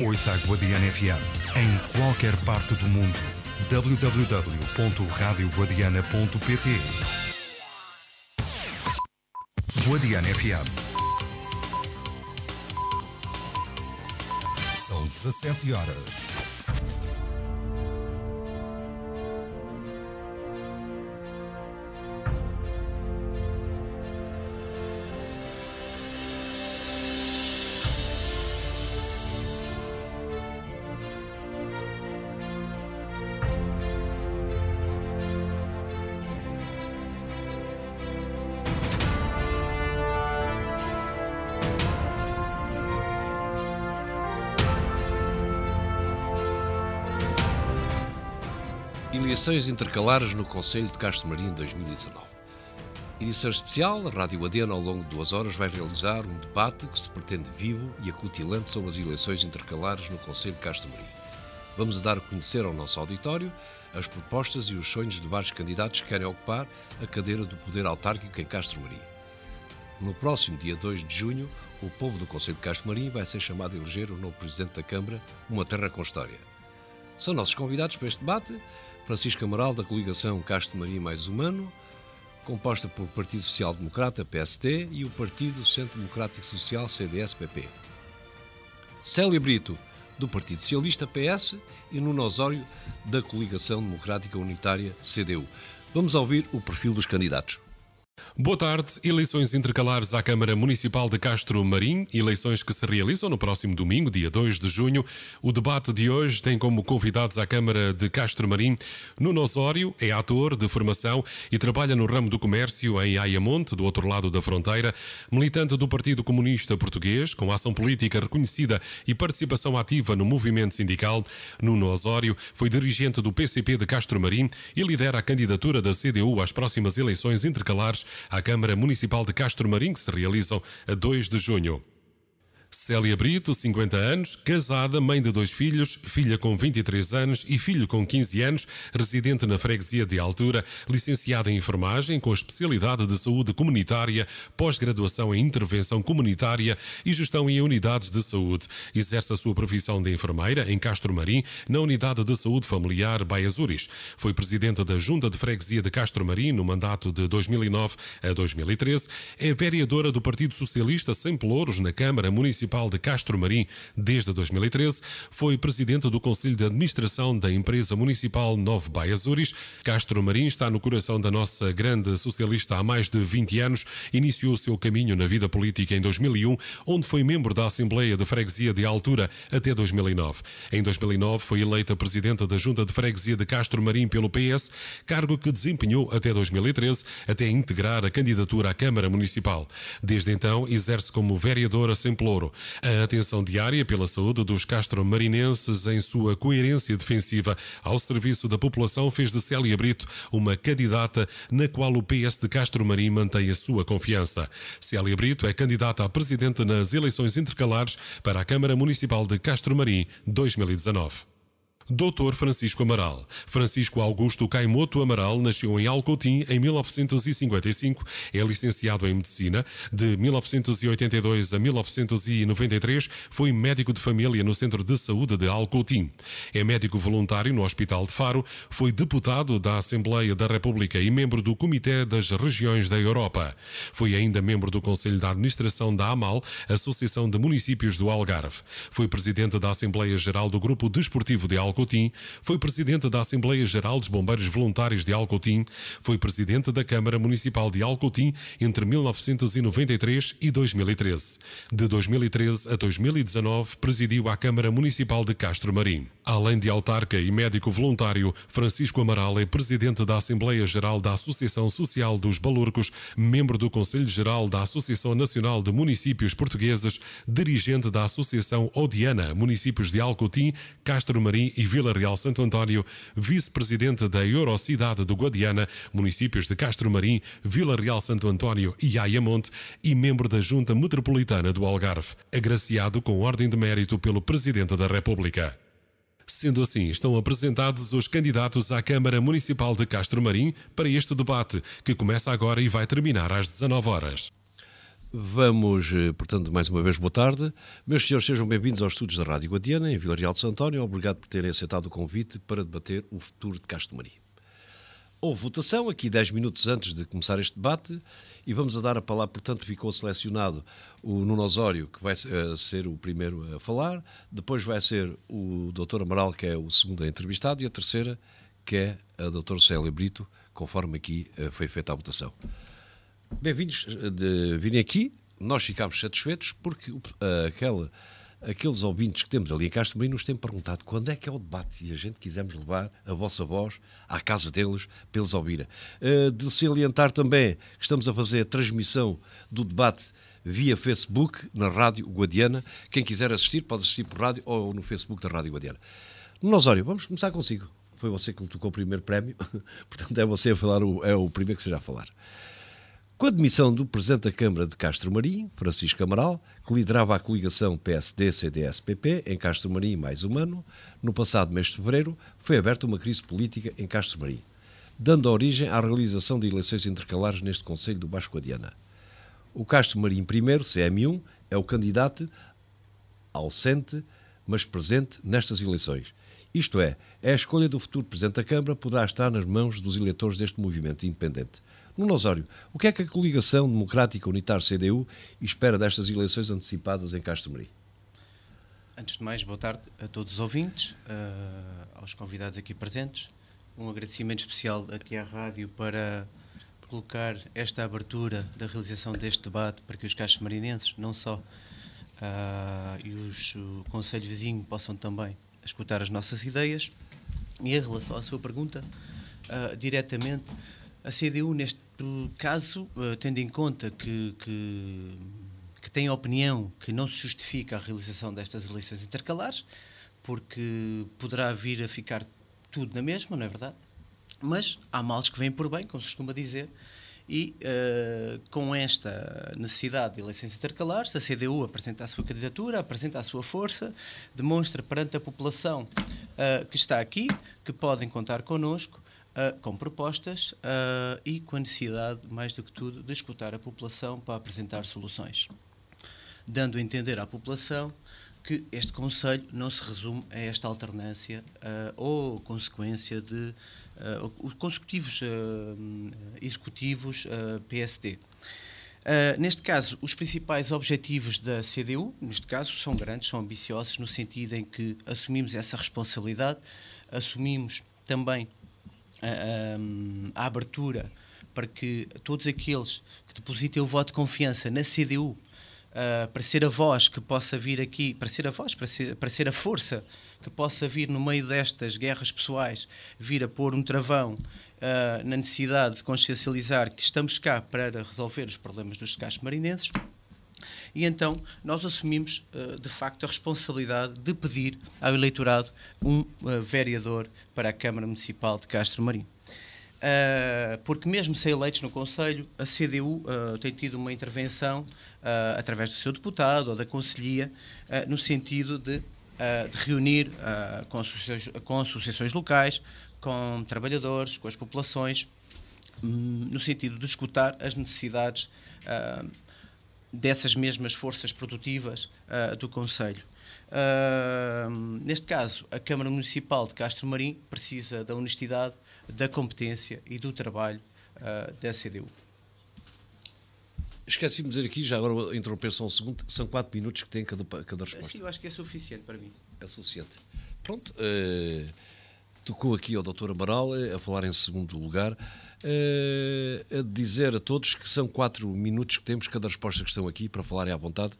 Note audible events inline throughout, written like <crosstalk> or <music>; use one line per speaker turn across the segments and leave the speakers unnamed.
Ouça a Guadiana FM em qualquer parte do mundo. www.radioguadiana.pt Guadiana FM São 17 horas
Eleições intercalares no Conselho de Castro Marim 2019. Edição especial, a Rádio Adena, ao longo de duas horas, vai realizar um debate que se pretende vivo e acutilante sobre as eleições intercalares no Conselho de Castro Marim. Vamos dar a conhecer ao nosso auditório as propostas e os sonhos de vários candidatos que querem ocupar a cadeira do poder autárquico em Castro Marim. No próximo dia 2 de junho, o povo do Conselho de Castro Marim vai ser chamado a eleger o novo Presidente da Câmara, uma terra com história. São nossos convidados para este debate Francisco Amaral, da coligação Castro Maria Mais Humano, composta por Partido Social Democrata, PST, e o Partido Centro Democrático Social, CDS-PP. Célia Brito, do Partido Socialista, PS, e Nuno Osório, da coligação democrática unitária, CDU. Vamos ouvir o perfil dos candidatos.
Boa tarde. Eleições intercalares à Câmara Municipal de Castro Marim, eleições que se realizam no próximo domingo, dia 2 de junho. O debate de hoje tem como convidados à Câmara de Castro Marim Nuno Osório, é ator de formação e trabalha no ramo do comércio em Aiamonte, do outro lado da fronteira, militante do Partido Comunista Português, com ação política reconhecida e participação ativa no movimento sindical. Nuno Osório foi dirigente do PCP de Castro Marim e lidera a candidatura da CDU às próximas eleições intercalares à Câmara Municipal de Castro Marim, que se realizam a 2 de junho. Célia Brito, 50 anos, casada, mãe de dois filhos, filha com 23 anos e filho com 15 anos, residente na freguesia de Altura, licenciada em enfermagem com especialidade de saúde comunitária, pós-graduação em intervenção comunitária e gestão em unidades de saúde. Exerce a sua profissão de enfermeira em Castro Marim, na unidade de saúde familiar Baiazuris. Foi presidente da Junta de Freguesia de Castro Marim no mandato de 2009 a 2013. É vereadora do Partido Socialista sem Pelouros na Câmara Municipal Municipal de Castro Marim desde 2013, foi presidente do Conselho de Administração da empresa municipal Nove Baia Azores. Castro Marim está no coração da nossa grande socialista há mais de 20 anos, iniciou o seu caminho na vida política em 2001, onde foi membro da Assembleia de Freguesia de Altura até 2009. Em 2009 foi eleita Presidenta da Junta de Freguesia de Castro Marim pelo PS, cargo que desempenhou até 2013, até integrar a candidatura à Câmara Municipal. Desde então exerce como vereadora sem ploro. A atenção diária pela saúde dos castro-marinenses em sua coerência defensiva ao serviço da população fez de Célia Brito uma candidata na qual o PS de Castro Marim mantém a sua confiança. Célia Brito é candidata a presidente nas eleições intercalares para a Câmara Municipal de Castro Marim 2019. Doutor Francisco Amaral. Francisco Augusto Caimoto Amaral nasceu em Alcoutim em 1955. É licenciado em Medicina. De 1982 a 1993 foi médico de família no Centro de Saúde de Alcoutim. É médico voluntário no Hospital de Faro. Foi deputado da Assembleia da República e membro do Comitê das Regiões da Europa. Foi ainda membro do Conselho de Administração da AMAL, Associação de Municípios do Algarve. Foi presidente da Assembleia Geral do Grupo Desportivo de Alcoutim. Alcotim, foi presidente da Assembleia Geral dos Bombeiros Voluntários de Alcotim, foi presidente da Câmara Municipal de Alcotim entre 1993 e 2013. De 2013 a 2019, presidiu a Câmara Municipal de Castro Marim. Além de autarca e médico voluntário, Francisco Amaral é presidente da Assembleia Geral da Associação Social dos Balurcos, membro do Conselho Geral da Associação Nacional de Municípios Portugueses, dirigente da Associação Odiana Municípios de Alcotim, Castro Marim e e Vila Real Santo António, vice-presidente da Eurocidade do Guadiana, municípios de Castro Marim, Vila Real Santo António e Aiamonte e membro da Junta Metropolitana do Algarve, agraciado com ordem de mérito pelo Presidente da República. Sendo assim, estão apresentados os candidatos à Câmara Municipal de Castro Marim para este debate, que começa agora e vai terminar às 19 horas.
Vamos, eh, portanto, mais uma vez, boa tarde. Meus senhores, sejam bem-vindos aos estudos da Rádio Guadiana, em Vila Real de Santo António. Obrigado por terem aceitado o convite para debater o futuro de Castro Maria. Houve votação aqui 10 minutos antes de começar este debate e vamos a dar a palavra, portanto, ficou selecionado o Nuno Osório, que vai eh, ser o primeiro a falar, depois vai ser o Dr. Amaral, que é o segundo a entrevistado, e a terceira, que é a Dr. Célia Brito, conforme aqui eh, foi feita a votação. Bem-vindos eh, de virem aqui. Nós ficámos satisfeitos porque uh, aquela, aqueles ouvintes que temos ali em Castro Marinho nos têm perguntado quando é que é o debate e a gente quisemos levar a vossa voz à casa deles para eles ouvirem. Uh, de salientar também que estamos a fazer a transmissão do debate via Facebook na Rádio Guadiana. Quem quiser assistir pode assistir por rádio ou no Facebook da Rádio Guadiana. Nosório, vamos começar consigo. Foi você que lhe tocou o primeiro prémio, <laughs> portanto é você a falar, o, é o primeiro que seja a falar. Com a demissão do Presidente da Câmara de Castro Marim, Francisco Amaral, que liderava a coligação PSD-CDS-PP em Castro Marim mais humano, no passado mês de fevereiro foi aberta uma crise política em Castro Marim, dando origem à realização de eleições intercalares neste Conselho do Baixo Guadiana. O Castro Marim I, CM1, é o candidato ausente, mas presente nestas eleições, isto é, é a escolha do futuro Presidente da Câmara poderá estar nas mãos dos eleitores deste movimento independente. Nuno Osório, o que é que a coligação democrática Unitar-CDU espera destas eleições antecipadas em Castro Marim?
Antes de mais, boa tarde a todos os ouvintes, uh, aos convidados aqui presentes. Um agradecimento especial aqui à rádio para colocar esta abertura da realização deste debate para que os castro marinenses, não só, uh, e os, o Conselho Vizinho possam também a escutar as nossas ideias. E em relação à sua pergunta, uh, diretamente, a CDU, neste caso, uh, tendo em conta que, que, que, tem a opinião que não se justifica a realização destas eleições intercalares, porque poderá vir a ficar tudo na mesma, não é verdade? Mas há males que vêm por bem, como se costuma dizer, e uh, com esta necessidade de eleições intercalares, a CDU apresenta a sua candidatura, apresenta a sua força, demonstra perante a população uh, que está aqui que podem contar connosco. Uh, com propostas e com a necessidade, mais do que tudo, de escutar a população para apresentar soluções, dando a entender à população que este Conselho não se resume a esta alternância ou consequência de uh, consecutivos eh, executivos eh, PSD. neste caso, os principais objetivos da CDU, neste caso, são grandes, são ambiciosos, no sentido em que assumimos essa responsabilidade, assumimos também a, a abertura para que todos aqueles que depositem o voto de confiança na CDU, Uh, para ser a voz que possa vir aqui, para ser a voz, para ser, para ser a força que possa vir no meio destas guerras pessoais vir a pôr um travão uh, na necessidade de consciencializar que estamos cá para resolver os problemas dos gastos marinenses. E então nós assumimos ah, de facto a responsabilidade de pedir ao eleitorado um ah, vereador para a Câmara Municipal de Castro Marim. porque mesmo sem eleitos no Conselho, a CDU tem tido uma intervenção através do seu deputado ou da Conselhia, no sentido de eh, de reunir uh, com, associações, com associações locais, com trabalhadores, com as populações, hum, no sentido de escutar as necessidades uh, dessas mesmas forças produtivas do Conselho. neste caso, a Câmara Municipal de Castro Marim precisa da honestidade, da competência e do trabalho da CDU.
Esqueci-me de dizer aqui, já agora interromper só um segundo, são 4 minutos que tem cada, cada assim, resposta.
Sim, eu acho que é suficiente para mim. É suficiente.
Pronto, uh, tocou aqui ao Dr. Amaral eh, a falar em segundo lugar, uh, a dizer a todos que são 4 minutos que temos cada resposta que estão aqui para falarem à vontade.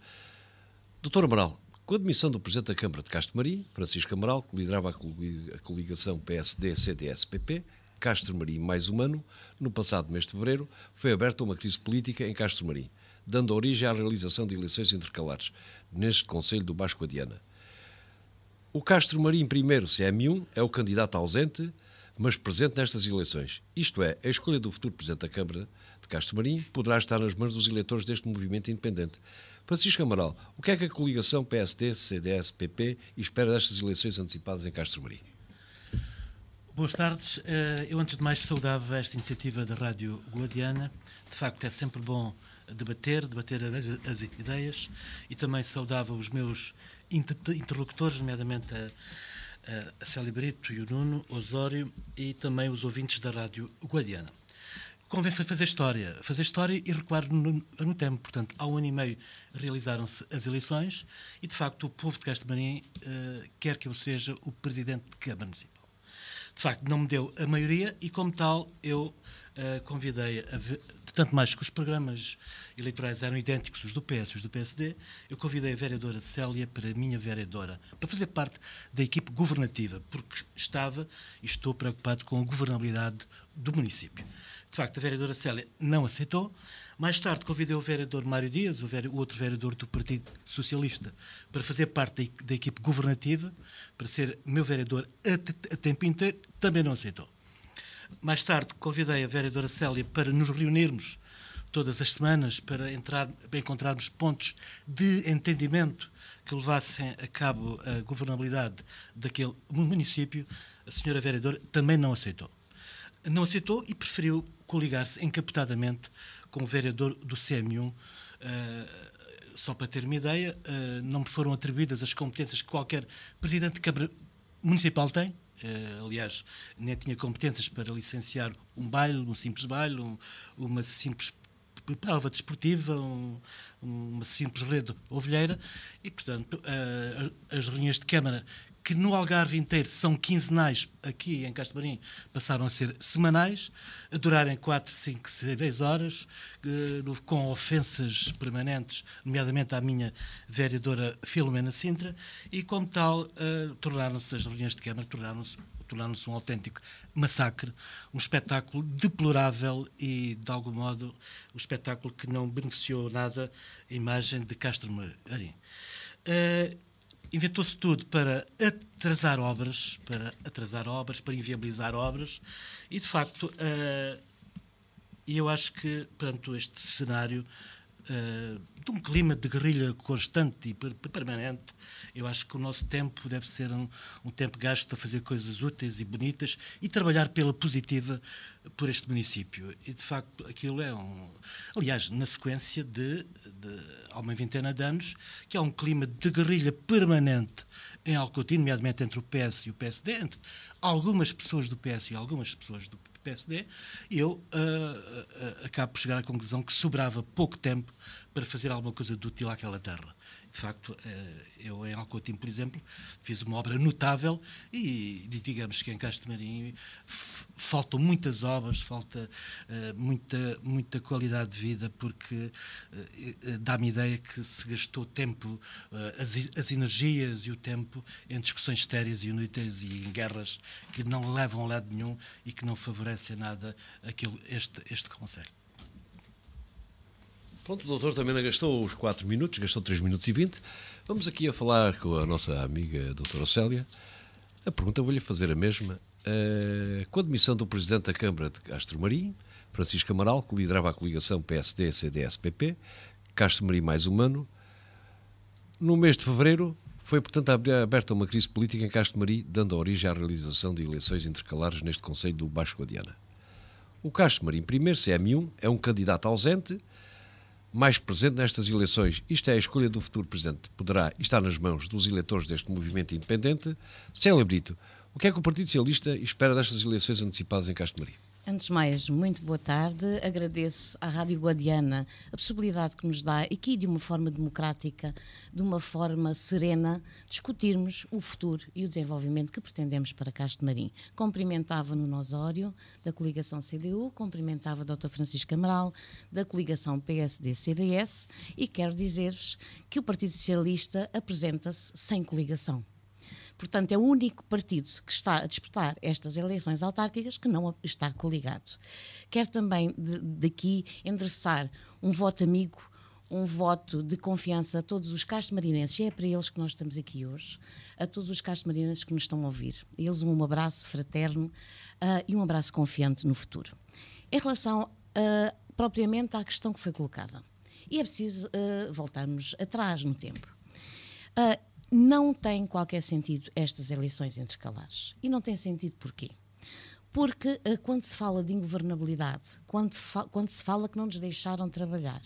Dr. Amaral, com a admissão do Presidente da Câmara de Castro Marim, Francisco Amaral, que liderava a coligação PSD-CDS-PP, Castro Marim mais humano, no passado mês de fevereiro, foi aberta uma crise política em Castro Marim, dando origem à realização de eleições intercalares neste Conselho do basco Adiana. O Castro Marim I, CM1, é, é o candidato ausente, mas presente nestas eleições. Isto é, a escolha do futuro Presidente da Câmara de Castro Marim poderá estar nas mãos dos eleitores deste movimento independente. Francisco Amaral, o que é que a coligação PSD, CDS, PP espera destas eleições antecipadas em Castro Marim?
Boas tardes. Eh, eu, antes de mais, saudava esta iniciativa da Rádio Guadiana. De facto, é sempre bom debater, debater as ideias e também saudava os meus interlocutores, nomeadamente a, Célia Brito e o Nuno Osório e também os ouvintes da Rádio Guadiana. Convém fazer história, fazer história e recuar no, no tempo. Portanto, há um ano e meio realizaram-se as eleições e, de facto, o povo de Castro Marim uh, eh, quer que eu seja o presidente de Câmara Municipal. De facto, não me deu a maioria e, como tal, eu uh, convidei, a ver, tanto mais que os programas eleitorais eram idênticos, os do PS e os do PSD, eu convidei a vereadora Célia para minha vereadora, para fazer parte da equipe governativa, porque estava e estou preocupado com a governabilidade do município. De facto, a vereadora Célia não aceitou, mais tarde convidei o vereador Mário Dias, o, o outro vereador do Partido Socialista, para fazer parte da, da equipe governativa, para ser meu vereador a, a tempo inteiro, também não aceitou. Mais tarde convidei a vereadora Célia para nos reunirmos todas as semanas para, entrar, para encontrarmos pontos de entendimento que levassem a cabo a governabilidade daquele município, a senhora vereadora também não aceitou. Não aceitou e preferiu coligar-se encapotadamente com o vereador do CM1. Uh, eh, só para ter uma ideia, uh, não me foram atribuídas as competências que qualquer presidente de Câmara Municipal tem. Uh, aliás, nem tinha competências para licenciar um baile, um simples baile, um, uma simples prova desportiva, um, uma simples rede ovelheira, e, portanto, uh, as reuniões de Câmara que no Algarve inteiro são quinzenais, aqui em Marim passaram a ser semanais, a durarem 4, 5, 6 horas, eh, com ofensas permanentes, nomeadamente à minha vereadora Filomena Sintra, e como tal, eh, tornaram-se as reuniões de Câmara, tornaram-se tornaram-se um autêntico massacre, um espetáculo deplorável e, de algum modo, um espetáculo que não beneficiou nada a imagem de Castro Marim. Uh, inventou-se tudo para atrasar obras, para atrasar obras, para inviabilizar obras, e de facto, uh, eu acho que, perante este cenário, eh, de um clima de guerrilha constante e permanente, eu acho que o nosso tempo deve ser um, um, tempo gasto a fazer coisas úteis e bonitas e trabalhar pela positiva por este município. E, de facto, aquilo é um... Aliás, na sequência de, de há uma vintena de anos, que há um clima de guerrilha permanente em Alcoutinho, nomeadamente entre o PS e o PSD, entre algumas pessoas do PS e algumas pessoas do PSD, PSD, eu uh, uh, acabo por chegar à conclusão que sobrava pouco tempo para fazer alguma coisa de útil àquela terra de facto, eh, eu em Alcotim, por exemplo, fiz uma obra notável e digamos que em Castro Marim faltam muitas obras, falta eh, muita, muita qualidade de vida, porque eh, dá-me ideia que se gastou tempo, as, as energias e o tempo em discussões estéreis e inúteis e em guerras que não levam a lado nenhum e que não favorecem nada aquilo, este, este Conselho.
Pronto, o doutor também não gastou os 4 minutos, gastou 3 minutos e 20. Vamos aqui a falar com a nossa amiga a doutora Célia. A pergunta vou-lhe fazer a mesma. Uh, com a admissão do presidente da Câmara de Castro Marim, Francisco Amaral, que liderava a coligação PSD-CDS-PP, Castro Marim mais humano, no mês de fevereiro foi, portanto, aberta uma crise política em Castro Marim, dando origem à realização de eleições intercalares neste Conselho do Baixo Guadiana. O Castro Marim primeiro CM1, é um candidato ausente mais presente nestas eleições. Isto é a escolha do futuro presidente. Poderá estar nas mãos dos eleitores deste movimento independente. Célia o que é que o Partido Socialista espera destas eleições antecipadas em Castro Maria?
Antes de mais, muito boa tarde. Agradeço à Rádio Guadiana a possibilidade que nos dá aqui, de uma forma democrática, de uma forma serena, discutirmos o futuro e o desenvolvimento que pretendemos para Castro Marim. Cumprimentava no Nosório, da coligação CDU, cumprimentava a Dr. Francisco Camaral, da coligação PSD-CDS, e quero dizer-vos que o Partido Socialista apresenta-se sem coligação Portanto, é o único partido que está a disputar estas eleições autárquicas que não está coligado. Quero também daqui endereçar um voto amigo, um voto de confiança a todos os castemarinenses, e é para eles que nós estamos aqui hoje, a todos os castemarinenses que nos estão a ouvir. eles um abraço fraterno uh, e um abraço confiante no futuro. Em relação uh, propriamente à questão que foi colocada, e é preciso uh, voltarmos atrás no tempo. Uh, não tem qualquer sentido estas eleições intercalares. E não tem sentido porquê? Porque eh, quando se fala de ingovernabilidade, quando, quando se fala que não nos deixaram trabalhar,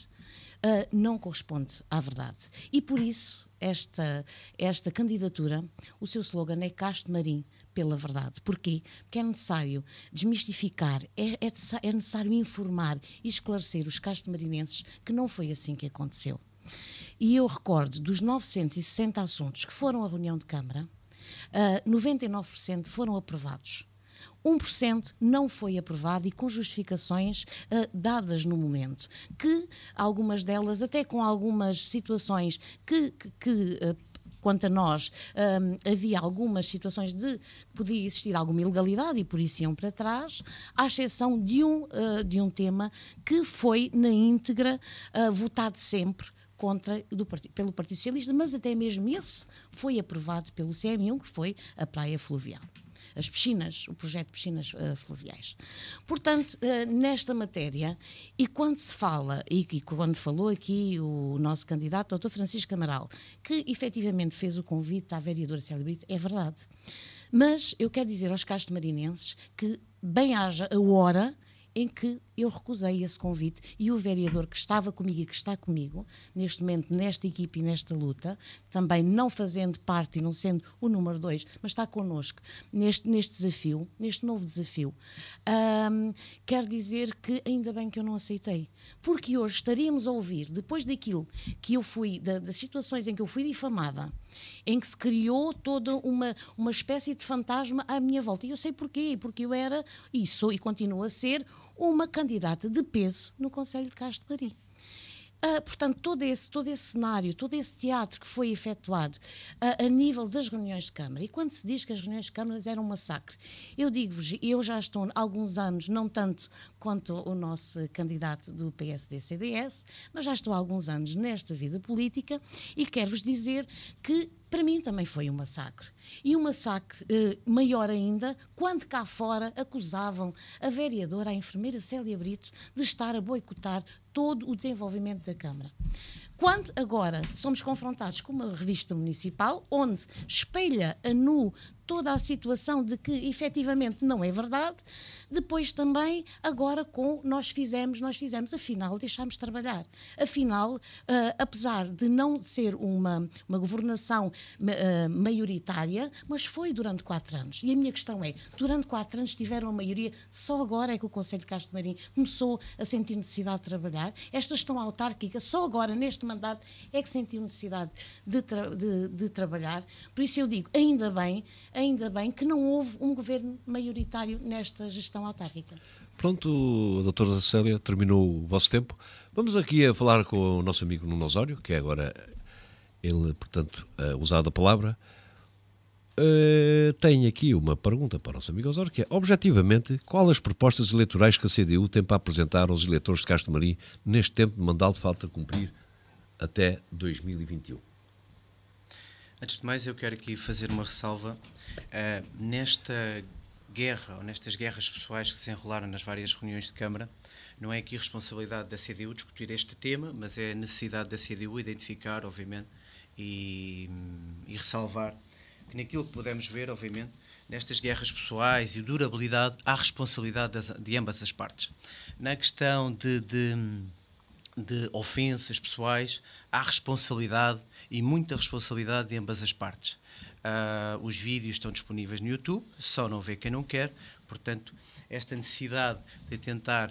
eh, não corresponde à verdade. E por isso, esta, esta candidatura, o seu slogan é Caste Marim pela verdade. Porquê? Porque é necessário desmistificar, é, é, é necessário informar e esclarecer os castemarinenses marinenses que não foi assim que aconteceu. E eu recordo dos 960 assuntos que foram à reunião de Câmara, uh, ah, 99% foram aprovados. 1% não foi aprovado e com justificações uh, dadas no momento, que algumas delas, até com algumas situações que, que, que uh, quanto a nós, um, havia algumas situações de podia existir alguma ilegalidade e por isso iam para trás, à exceção de um, uh, de um tema que foi na íntegra uh, votado sempre contra do, pelo Partido Socialista, mas até mesmo esse foi aprovado pelo CM1, que foi a praia fluvial as piscinas, o projeto de piscinas uh, fluviais. Portanto, uh, nesta matéria, e quando se fala, e, e, quando falou aqui o nosso candidato, Dr. Francisco Amaral, que efetivamente fez o convite à vereadora Célia Brito, é verdade. Mas eu quero dizer aos castos marinenses que bem haja a hora em que eu recusei esse convite e o vereador que estava comigo e que está comigo, neste momento, nesta equipe e nesta luta, também não fazendo parte e não sendo o número dois, mas está connosco neste, neste desafio, neste novo desafio, um, quer dizer que ainda bem que eu não aceitei. Porque hoje estaríamos a ouvir, depois daquilo que eu fui, da, das situações em que eu fui difamada, em que se criou toda uma, uma espécie de fantasma à minha volta. E eu sei porquê, porque eu era e sou e continuo a ser uma candidata de peso no Conselho de Castro Paris. Uh, portanto, todo esse, todo esse cenário, todo esse teatro que foi efetuado uh, a nível das reuniões de Câmara, e quando se diz que as reuniões de Câmara eram um massacre, eu digo-vos, eu já estou há alguns anos, não tanto quanto o nosso candidato do PSD-CDS, mas já estou há alguns anos nesta vida política e quero-vos dizer que para mim também foi um massacre. E um massacre eh, maior ainda quando cá fora acusavam a vereadora, a enfermeira Célia Brito, de estar a boicotar todo o desenvolvimento da Câmara. Quando agora somos confrontados com uma revista municipal onde espelha a nu toda a situação de que efetivamente não é verdade, depois também agora com nós fizemos, nós fizemos, afinal deixámos trabalhar. Afinal, uh, apesar de não ser uma, uma governação uh, maioritária, mas foi durante quatro anos. E a minha questão é, durante quatro anos tiveram a maioria, só agora é que o Conselho de Castro Marim começou a sentir necessidade de trabalhar. Esta gestão autárquica, só agora, neste mandato é que sentiu necessidade de, tra de, de, trabalhar. Por isso eu digo, ainda bem, ainda bem que não houve um governo maioritário nesta gestão autárquica.
Pronto, doutora Célia, terminou o vosso tempo. Vamos aqui a falar com o nosso amigo Nuno Osório, que é agora ele, portanto, eh, usado a palavra. Uh, tenho aqui uma pergunta para o nosso amigo Osório, que é, objetivamente, qual as propostas eleitorais que a CDU tem para apresentar aos eleitores de Castro Marim neste tempo de mandato falta cumprir até 2021.
Antes de mais, eu quero aqui fazer uma ressalva. Uh, nesta guerra, ou nestas guerras pessoais que se enrolaram nas várias reuniões de Câmara, não é aqui responsabilidade da CDU discutir este tema, mas é necessidade da CDU identificar, obviamente, e, e ressalvar que naquilo que podemos ver, obviamente, nestas guerras pessoais e durabilidade, há responsabilidade das, de ambas as partes. Na questão de, de de ofensas pessoais, há responsabilidade e muita responsabilidade de ambas as partes. Uh, os vídeos estão disponíveis no YouTube, só não vê quem não quer, portanto, esta necessidade de tentar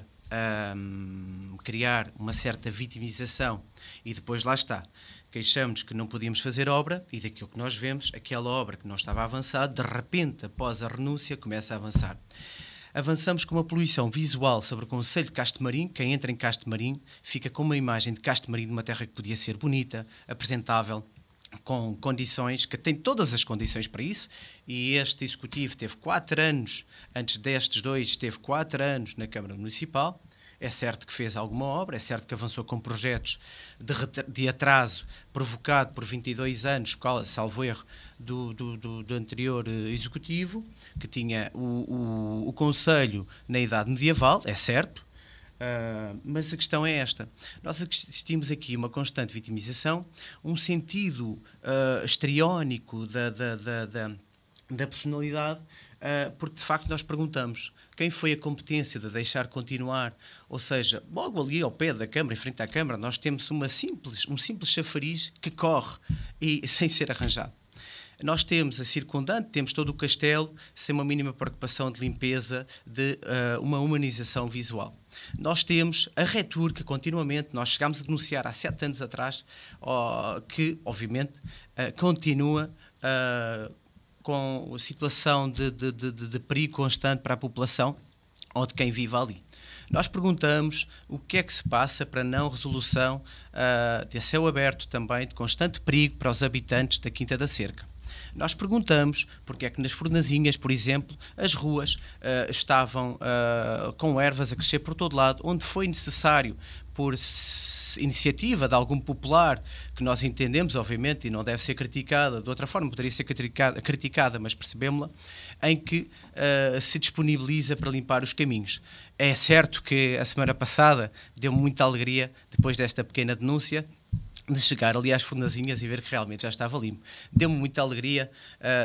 um, criar uma certa vitimização e depois lá está. Queixamos que não podíamos fazer obra e daquilo que nós vemos, aquela obra que não estava avançada, de repente, após a renúncia, começa a avançar. Avançamos com uma poluição visual sobre o Conselho de Castro Marim. Quem entra em Castro Marim fica com uma imagem de Castro Marim de uma terra que podia ser bonita, apresentável, com condições, que tem todas as condições para isso, e este executivo teve quatro anos, antes destes dois, teve quatro anos na Câmara Municipal, é certo que fez alguma obra, é certo que avançou com projetos de, de atraso provocado por 22 anos, qual, salvo erro, do, do, do, do anterior eh, executivo, que tinha o, o, o Conselho na Idade Medieval, é certo, Uh, mas a questão é esta: nós assistimos aqui uma constante vitimização, um sentido uh, estriónico da, da, da, da, da personalidade ah, porque de facto nós perguntamos quem foi a competência de deixar continuar, ou seja, logo ali ao pé da Câmara, em frente à Câmara, nós temos uma simples, um simples chafariz que corre e <laughs> sem ser arranjado. Nós temos a circundante, temos todo o castelo, sem uma mínima preocupação de limpeza, de uh, uma humanização visual. Nós temos a Retur, que continuamente nós chegámos a denunciar há sete anos atrás, que, obviamente, uh, continua. Uh, com situação de, de, de, de perigo constante para a população ou de quem vive ali. Nós perguntamos o que é que se passa para não resolução uh, de céu aberto também, de constante perigo para os habitantes da Quinta da Cerca. Nós perguntamos porque é que nas fornazinhas, por exemplo, as ruas uh, estavam uh, com ervas a crescer por todo lado, onde foi necessário, por iniciativa de algum popular que nós entendemos, obviamente, e não deve ser criticada, de outra forma poderia ser criticada, criticada mas percebemos-la, em que uh, se disponibiliza para limpar os caminhos. É certo que a semana passada deu muita alegria, depois desta pequena denúncia, de chegar ali às fornazinhas e ver que realmente já estava limpo. Deu-me muita alegria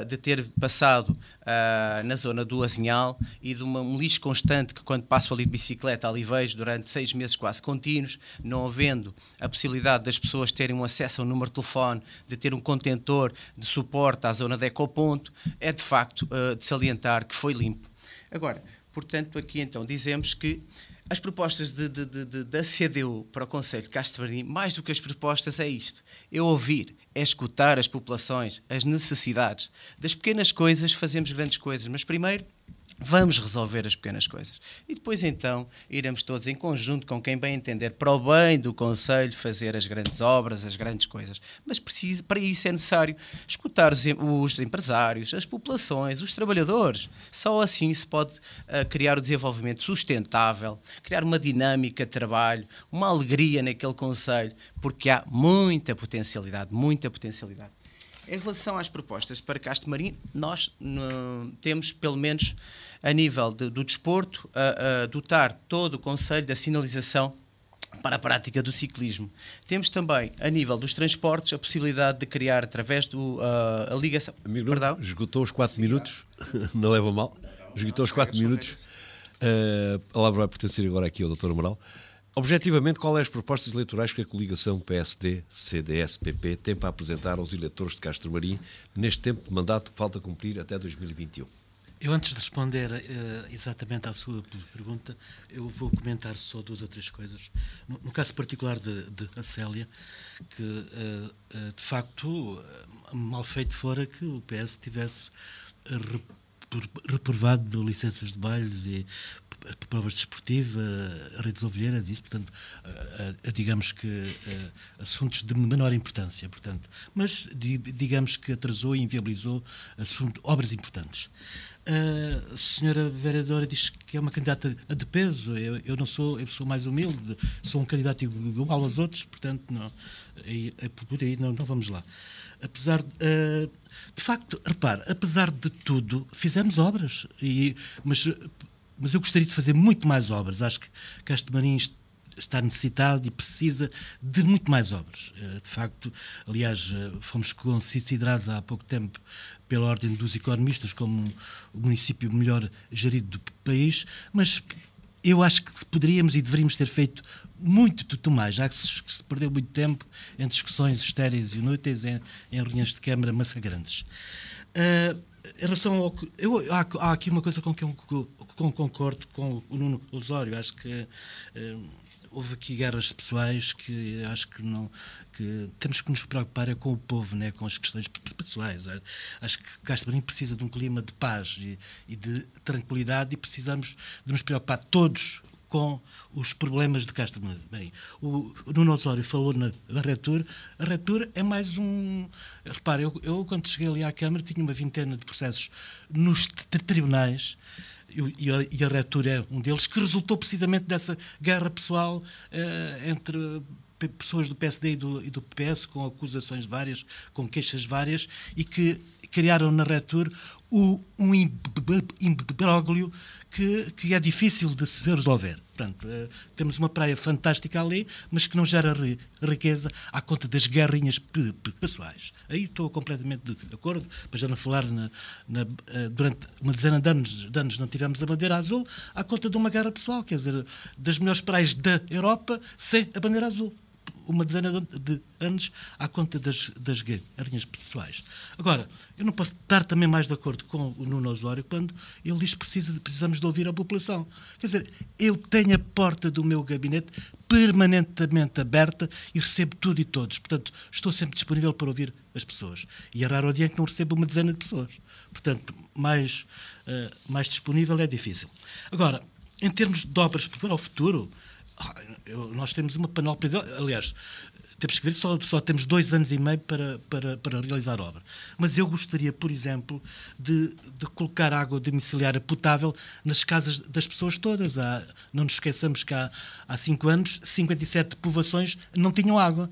uh, de ter passado uh, na zona do Azinhal e de uma, um lixo constante que quando passo ali de bicicleta ali vejo durante seis meses quase contínuos, não havendo a possibilidade das pessoas terem um acesso a um número de telefone, de ter um contentor de suporte à zona de ecoponto, é de facto uh, de salientar que foi limpo. Agora, portanto, aqui então dizemos que as propostas de, de, de, da CDU para o Conselho de Castro Marim, mais do que as propostas, é isto. É ouvir, é escutar as populações, as necessidades. Das pequenas coisas fazemos grandes coisas, mas primeiro Vamos resolver as pequenas coisas. E depois, então, iremos todos em conjunto, com quem bem entender, para o bem do Conselho, fazer as grandes obras, as grandes coisas. Mas precisa para isso é necessário escutar os, os empresários, as populações, os trabalhadores. Só assim se pode uh, criar o desenvolvimento sustentável, criar uma dinâmica de trabalho, uma alegria naquele Conselho, porque há muita potencialidade muita potencialidade. Em relação às propostas para Castro Marim, nós no, temos, pelo menos a nível de, do desporto, a, a dotar todo o Conselho da sinalização para a prática do ciclismo. Temos também, a nível dos transportes, a possibilidade de criar através do uh, a ligação. Amigo, Perdão? esgotou os 4 minutos, <laughs> não leva mal, esgotou os 4
minutos. Uh, a palavra vai pertencer agora aqui ao Dr. Amaral. Objetivamente, qual é as propostas eleitorais que a coligação PSD-CDS-PP tem para apresentar aos eleitores de Castro Marim neste tempo de mandato que falta cumprir até 2021?
Eu, antes de responder uh, exatamente à sua pergunta, eu vou comentar só duas ou três coisas. No, no caso particular de, de a Célia, que uh, uh, de facto, mal feito fora que o PS tivesse reprovado licenças de bailes e provas desportivas, redes ovelheiras, isso, portanto, digamos que assuntos de menor importância, portanto, mas digamos que atrasou e inviabilizou assunto, obras importantes. A senhora vereadora diz que é uma candidata de peso. Eu, eu, não sou, eu sou mais humilde, sou um candidato igual aos outros, portanto, não, é por aí não, não vamos lá. Apesar de, eh, de facto, repare, apesar de tudo, fizemos obras, e, mas mas eu gostaria de fazer muito mais obras. Acho que Castro Marins está necessitado e precisa de muito mais obras. Eh, de facto, aliás, eh, fomos considerados há pouco tempo pela ordem dos economistas como o município melhor gerido do país, mas eu acho que poderíamos e deveríamos ter feito muito, muito mais, já que se, que se perdeu muito tempo em discussões estéreis e inúteis, em, em reuniões de Câmara massagrantes. Uh, eh, em relação ao. que. há, há, aqui uma coisa com que eu concordo com o Nuno Osório, acho que eh, houve aqui guerras pessoais que acho que não que temos que nos preocupar é com o povo né com as questões pessoais acho que Castro precisa de um clima de paz e, e, de tranquilidade e precisamos de nos preocupar todos com os problemas de Castro Marim. O, o Nuno Osório falou na, na Retur. A Retur é mais um. Repare, eu, eu, quando cheguei ali à Câmara tinha uma vintena de processos nos tribunais e a, e a é um deles, que resultou precisamente dessa guerra pessoal uh, entre pessoas do PSD e do, e do, PS, com acusações várias, com queixas várias, e que criaram na reatura o, um imbróglio que, que é difícil de se resolver. Portanto, eh, temos uma praia fantástica ali, mas que não gera riqueza à conta das guerrinhas pessoais. Aí estou completamente de acordo, para já não falar, na, na, eh, durante uma dezena de anos, de anos não tivemos a bandeira azul à conta de uma guerra pessoal, quer dizer, das melhores praias da Europa sem a bandeira azul uma dezena de anos à conta das, das guerrinhas pessoais. Agora, eu não posso estar também mais de acordo com o Nuno Osório quando ele diz que precisa, precisamos de ouvir a população. Quer dizer, eu tenho a porta do meu gabinete permanentemente aberta e recebo tudo e todos. Portanto, estou sempre disponível para ouvir as pessoas. E é raro o dia que não recebo uma dezena de pessoas. Portanto, mais, uh, mais disponível é difícil. Agora, em termos de obras para o futuro, ah, nós temos uma panóplia. De, aliás, temos que ver, só, só temos dois anos e meio para, para, para realizar a obra. Mas eu gostaria, por exemplo, de, de colocar água domiciliária potável nas casas das pessoas todas. Há, não nos esqueçamos que há, há cinco anos 57 povoações não tinham água.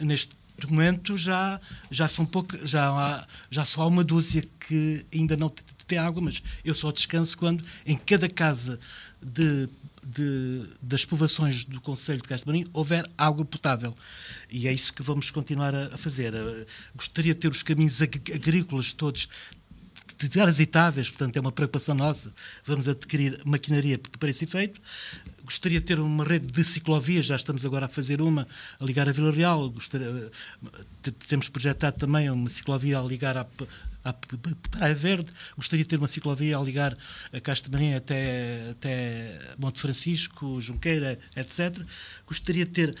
Neste momento já, já são pouco, já, há, já só há uma dúzia que ainda não tem água, mas eu só descanso quando em cada casa de de, das povoações do Conselho de Castro Marinho houver água potável. E é isso que vamos continuar a, a fazer. Eh, gostaria de ter os caminhos ag agrícolas todos deserzitáveis, portanto é uma preocupação nossa, vamos adquirir maquinaria para esse efeito. Gostaria de ter uma rede de ciclovias, já estamos agora a fazer uma, a ligar a Vila Real. Gostaria, eh, temos projetado também uma ciclovia a ligar à, à ah, Praia é Verde, gostaria de ter uma ciclovia a ligar a Castamarém até, até Monte Francisco, Junqueira, etc. Gostaria de ter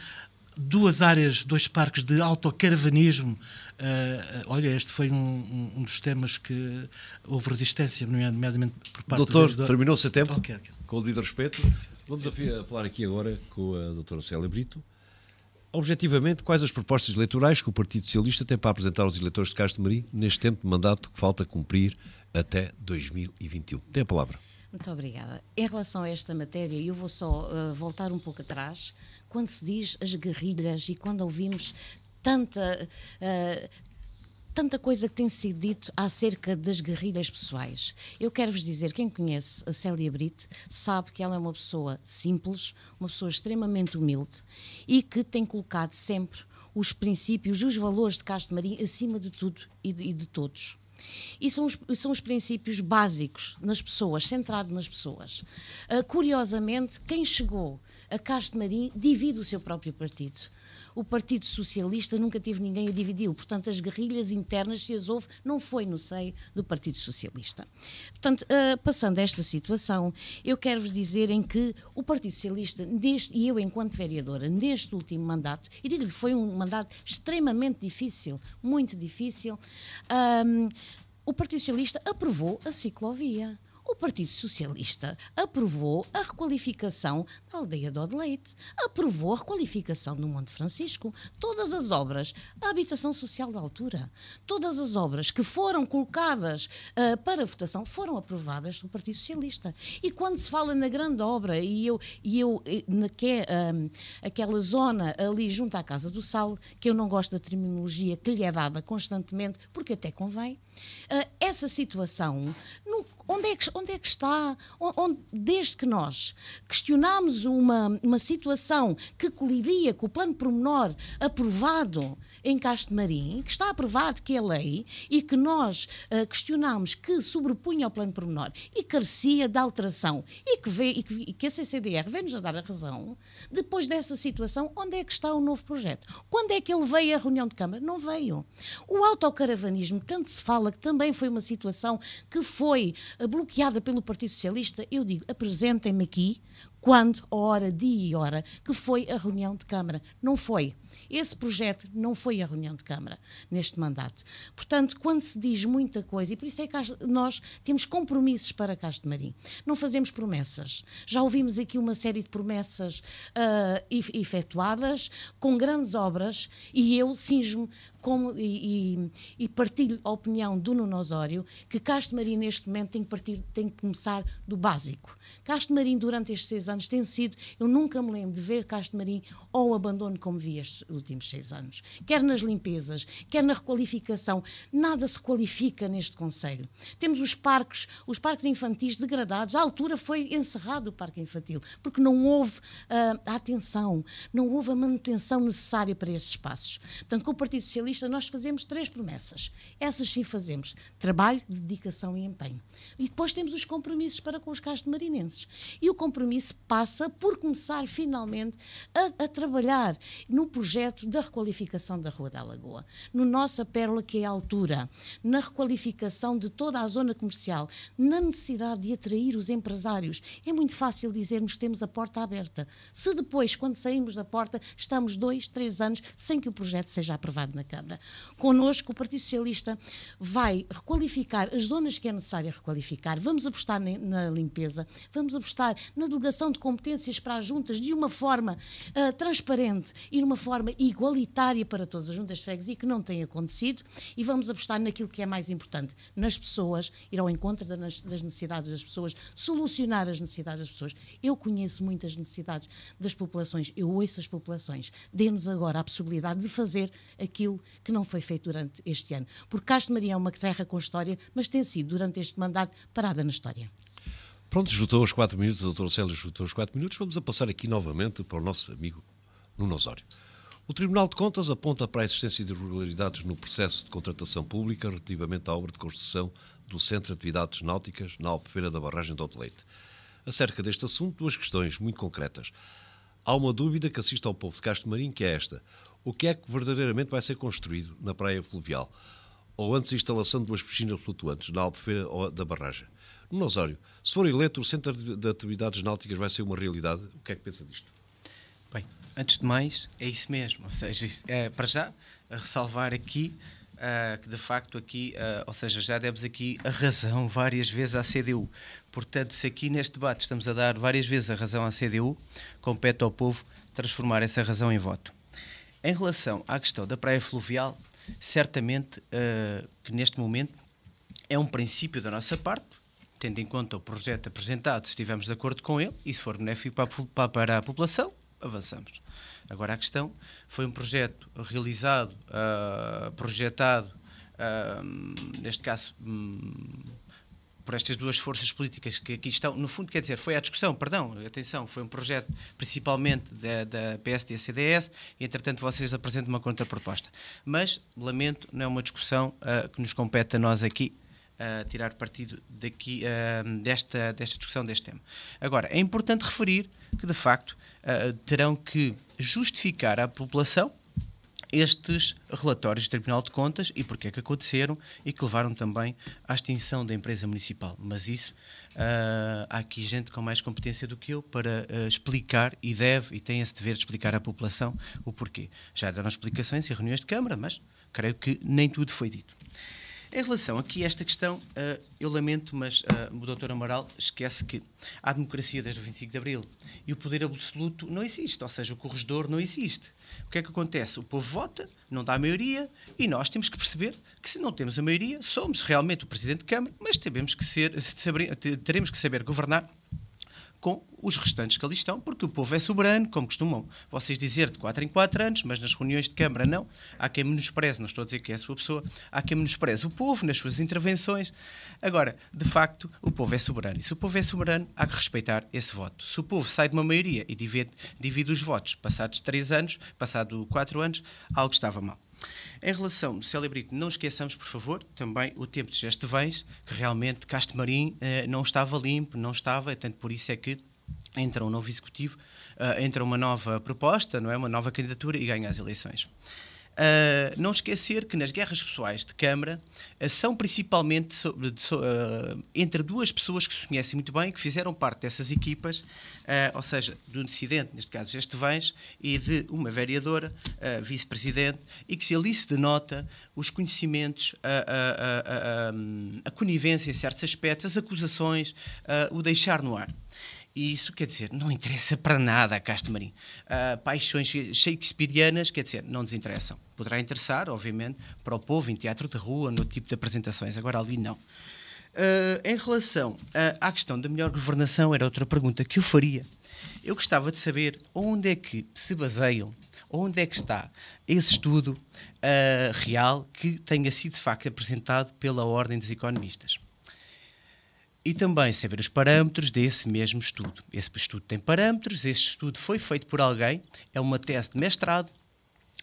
duas áreas, dois parques de autocaravanismo. Uh, olha, este foi um, um, dos temas que houve resistência, nomeadamente por parte Doutor, do... Doutor, terminou-se a tempo, okay,
okay. com o devido respeito. Sim, sim, Vamos sim, sim. falar aqui agora com a doutora Célia Brito, objetivamente, quais as propostas eleitorais que o Partido Socialista tem para apresentar aos eleitores de Castro Marim neste tempo de mandato que falta cumprir até 2021? Tem a palavra.
Muito obrigada. Em relação a esta matéria, eu vou só uh, voltar um pouco atrás. Quando se diz as guerrilhas e quando ouvimos tanta, uh, tanta coisa que tem sido dito acerca das guerrilhas pessoais. Eu quero vos dizer, quem conhece a Célia Brite sabe que ela é uma pessoa simples, uma pessoa extremamente humilde e que tem colocado sempre os princípios e os valores de Castro Marim acima de tudo e de, e de todos. E são os, são os, princípios básicos nas pessoas, centrado nas pessoas. Uh, curiosamente, quem chegou a Castro Marim divide o seu próprio partido. O Partido Socialista nunca teve ninguém a dividi-lo, portanto, as guerrilhas internas, se as houve, não foi no seio do Partido Socialista. Portanto, uh, passando a esta situação, eu quero vos dizer em que o Partido Socialista, neste, e eu enquanto vereadora, neste último mandato, e digo-lhe, foi um mandato extremamente difícil, muito difícil, um, ah, o Partido Socialista aprovou a ciclovia o Partido Socialista aprovou a requalificação da aldeia de Odeleite, aprovou a requalificação do Monte Francisco, todas as obras, a habitação social da altura, todas as obras que foram colocadas uh, para votação foram aprovadas pelo Partido Socialista. E quando se fala na grande obra, e eu, e eu eh, naque, é, ehm, aquela zona ali junto à Casa do Sal, que eu não gosto da terminologia que lhe é dada constantemente, porque até convém, uh, essa situação, no Onde é que, onde é que está? Onde, desde que nós questionámos uma, uma situação que colidia com o plano promenor aprovado em Castro Marim, que está aprovado, que é lei, e que nós uh, eh, questionámos que sobrepunha ao plano promenor e carecia de alteração, e que, vê, e que, e que a CCDR vem-nos a dar a razão, depois dessa situação, onde é que está o novo projeto? Quando é que ele veio à reunião de Câmara? Não veio. O autocaravanismo, tanto se fala que também foi uma situação que foi bloqueada pelo Partido Socialista, eu digo, apresentem-me aqui quando, a hora, dia e hora, que foi a reunião de Câmara. Não foi. Esse projeto não foi a reunião de Câmara neste mandato. Portanto, quando se diz muita coisa, e por isso é que nós temos compromissos para Castro Marim, não fazemos promessas. Já ouvimos aqui uma série de promessas uh, efetuadas com grandes obras e eu sinjo como, e, e, partilho a opinião do Nuno Osório, que Castro Marinho neste momento tem que, partir, tem que começar do básico. Castro Marinho durante estes seis anos tem sido, eu nunca me lembro de ver Castro Marinho ou abandono como vi estes últimos seis anos. Quer nas limpezas, quer na requalificação, nada se qualifica neste Conselho. Temos os parques, os parques infantis degradados, à altura foi encerrado o parque infantil, porque não houve uh, ah, a atenção, não houve a manutenção necessária para estes espaços. Portanto, com o Partido Socialista nós fazemos três promessas. Essas sim fazemos: trabalho, dedicação e empenho. E depois temos os compromissos para com os marinenses E o compromisso passa por começar finalmente a, a trabalhar no projeto da requalificação da Rua da Lagoa, no nossa pérola que é a altura, na requalificação de toda a zona comercial, na necessidade de atrair os empresários. É muito fácil dizermos que temos a porta aberta. Se depois, quando saímos da porta, estamos dois, três anos sem que o projeto seja aprovado na Câmara. Câmara. Conosco, o Partido Socialista vai requalificar as zonas que é necessário requalificar, vamos apostar na limpeza, vamos apostar na delegação de competências para as juntas de uma forma uh, transparente e de uma forma igualitária para todas as juntas de freguesia, que não tem acontecido, e vamos apostar naquilo que é mais importante, nas pessoas, ir ao encontro das necessidades das pessoas, solucionar as necessidades das pessoas. Eu conheço muitas necessidades das populações, eu ouço as populações. Dê-nos agora a possibilidade de fazer aquilo que não foi feito durante este ano. Porque Castro Marinho Maria é uma terra com história, mas tem sido, durante este mandato, parada na história.
Pronto, juntou os quatro minutos, o doutor Célio juntou os quatro minutos. Vamos a passar aqui novamente para o nosso amigo Nuno Osório. O Tribunal de Contas aponta para a existência de irregularidades no processo de contratação pública relativamente à obra de construção do Centro de Atividades Náuticas na alpefeira da Barragem do Leite. Acerca deste assunto, duas questões muito concretas. Há uma dúvida que assiste ao povo de Castro Marim, que é esta o que é que verdadeiramente vai ser construído na praia fluvial, ou antes a instalação de umas piscinas flutuantes na albufeira da barragem. No Osório, se for eleito, o Centro de Atividades Náuticas vai ser uma realidade. O que é que pensa disto?
Bem, antes de mais, é isso mesmo. Ou seja, é, para já, ressalvar aqui Uh, que de facto aqui, uh, ou seja, já demos aqui a razão várias vezes à CDU. Portanto, se aqui neste debate estamos a dar várias vezes a razão à CDU, compete ao povo transformar essa razão em voto. Em relação à questão da praia fluvial, certamente uh, que neste momento é um princípio da nossa parte, tendo em conta o projeto apresentado, se estivermos de acordo com ele e se for benéfico para a, para a população, avançamos. Agora a questão foi um projeto realizado, uh, projetado, uh, neste caso. Um, por estas duas forças políticas que aqui estão. No fundo, quer dizer, foi a discussão, perdão, atenção, foi um projeto principalmente da, da PSD e CDS, e entretanto vocês apresentam uma contraproposta. Mas, lamento, não é uma discussão uh, que nos compete a nós aqui, Uh, tirar partido daqui, uh, desta, desta discussão, deste tema. Agora, é importante referir que, de facto, uh, terão que justificar à população estes relatórios do Tribunal de Contas e porque é que aconteceram e que levaram também à extinção da empresa municipal. Mas isso, uh, há aqui gente com mais competência do que eu para uh, explicar e deve e tem esse dever de explicar à população o porquê. Já deram explicações e reuniões de Câmara, mas creio que nem tudo foi dito. Em relação aqui a esta questão, eh, eu lamento, mas eh, o doutor Amaral esquece que há democracia desde o 25 de Abril e o poder absoluto não existe, ou seja, o corregedor não existe. O que é que acontece? O povo vota, não dá a maioria e nós temos que perceber que se não temos a maioria, somos realmente o Presidente de Câmara, mas que ser, teremos que saber governar com os restantes que ali estão, porque o povo é soberano, como costumam vocês dizer de 4 em 4 anos, mas nas reuniões de Câmara não. Há quem menospreze, não estou a dizer que é a sua pessoa, há quem menospreze o povo nas suas intervenções. Agora, de facto, o povo é soberano. E se o povo é soberano, há que respeitar esse voto. Se o povo sai de uma maioria e divide, divide os votos, passados 3 anos, passado 4 anos, algo estava mal. Em relação Celebrito, não esqueçamos, por favor, também o tempo de gesto de que realmente Castro Marim eh, não estava limpo, não estava, tanto por isso é que entra um novo executivo, uh, entra uma nova proposta, não é? uma nova candidatura e ganha as eleições. Uh, não esquecer que nas guerras pessoais de Câmara uh, são principalmente so, so, uh, entre duas pessoas que se conhecem muito bem, que fizeram parte dessas equipas, ou seja, do dissidente, neste caso Gestevães, e de uma vereadora, vice-presidente, e que se ali se denota os conhecimentos, hum, a, conivência em certos aspectos, as acusações, o deixar no ar. E isso quer dizer, não interessa para nada a Castro Marim. Uh, ah, paixões shakespearianas, quer dizer, não nos interessam. Poderá interessar, obviamente, para o povo em teatro de rua, no tipo de apresentações, agora ali não. Uh, em relação uh, à questão da melhor governação, era outra pergunta que eu faria. Eu gostava de saber onde é que se baseiam, onde é que está esse estudo uh, real que tenha sido de facto apresentado pela Ordem dos Economistas e também saber os parâmetros desse mesmo estudo. Esse estudo tem parâmetros, esse estudo foi feito por alguém, é uma tese de mestrado,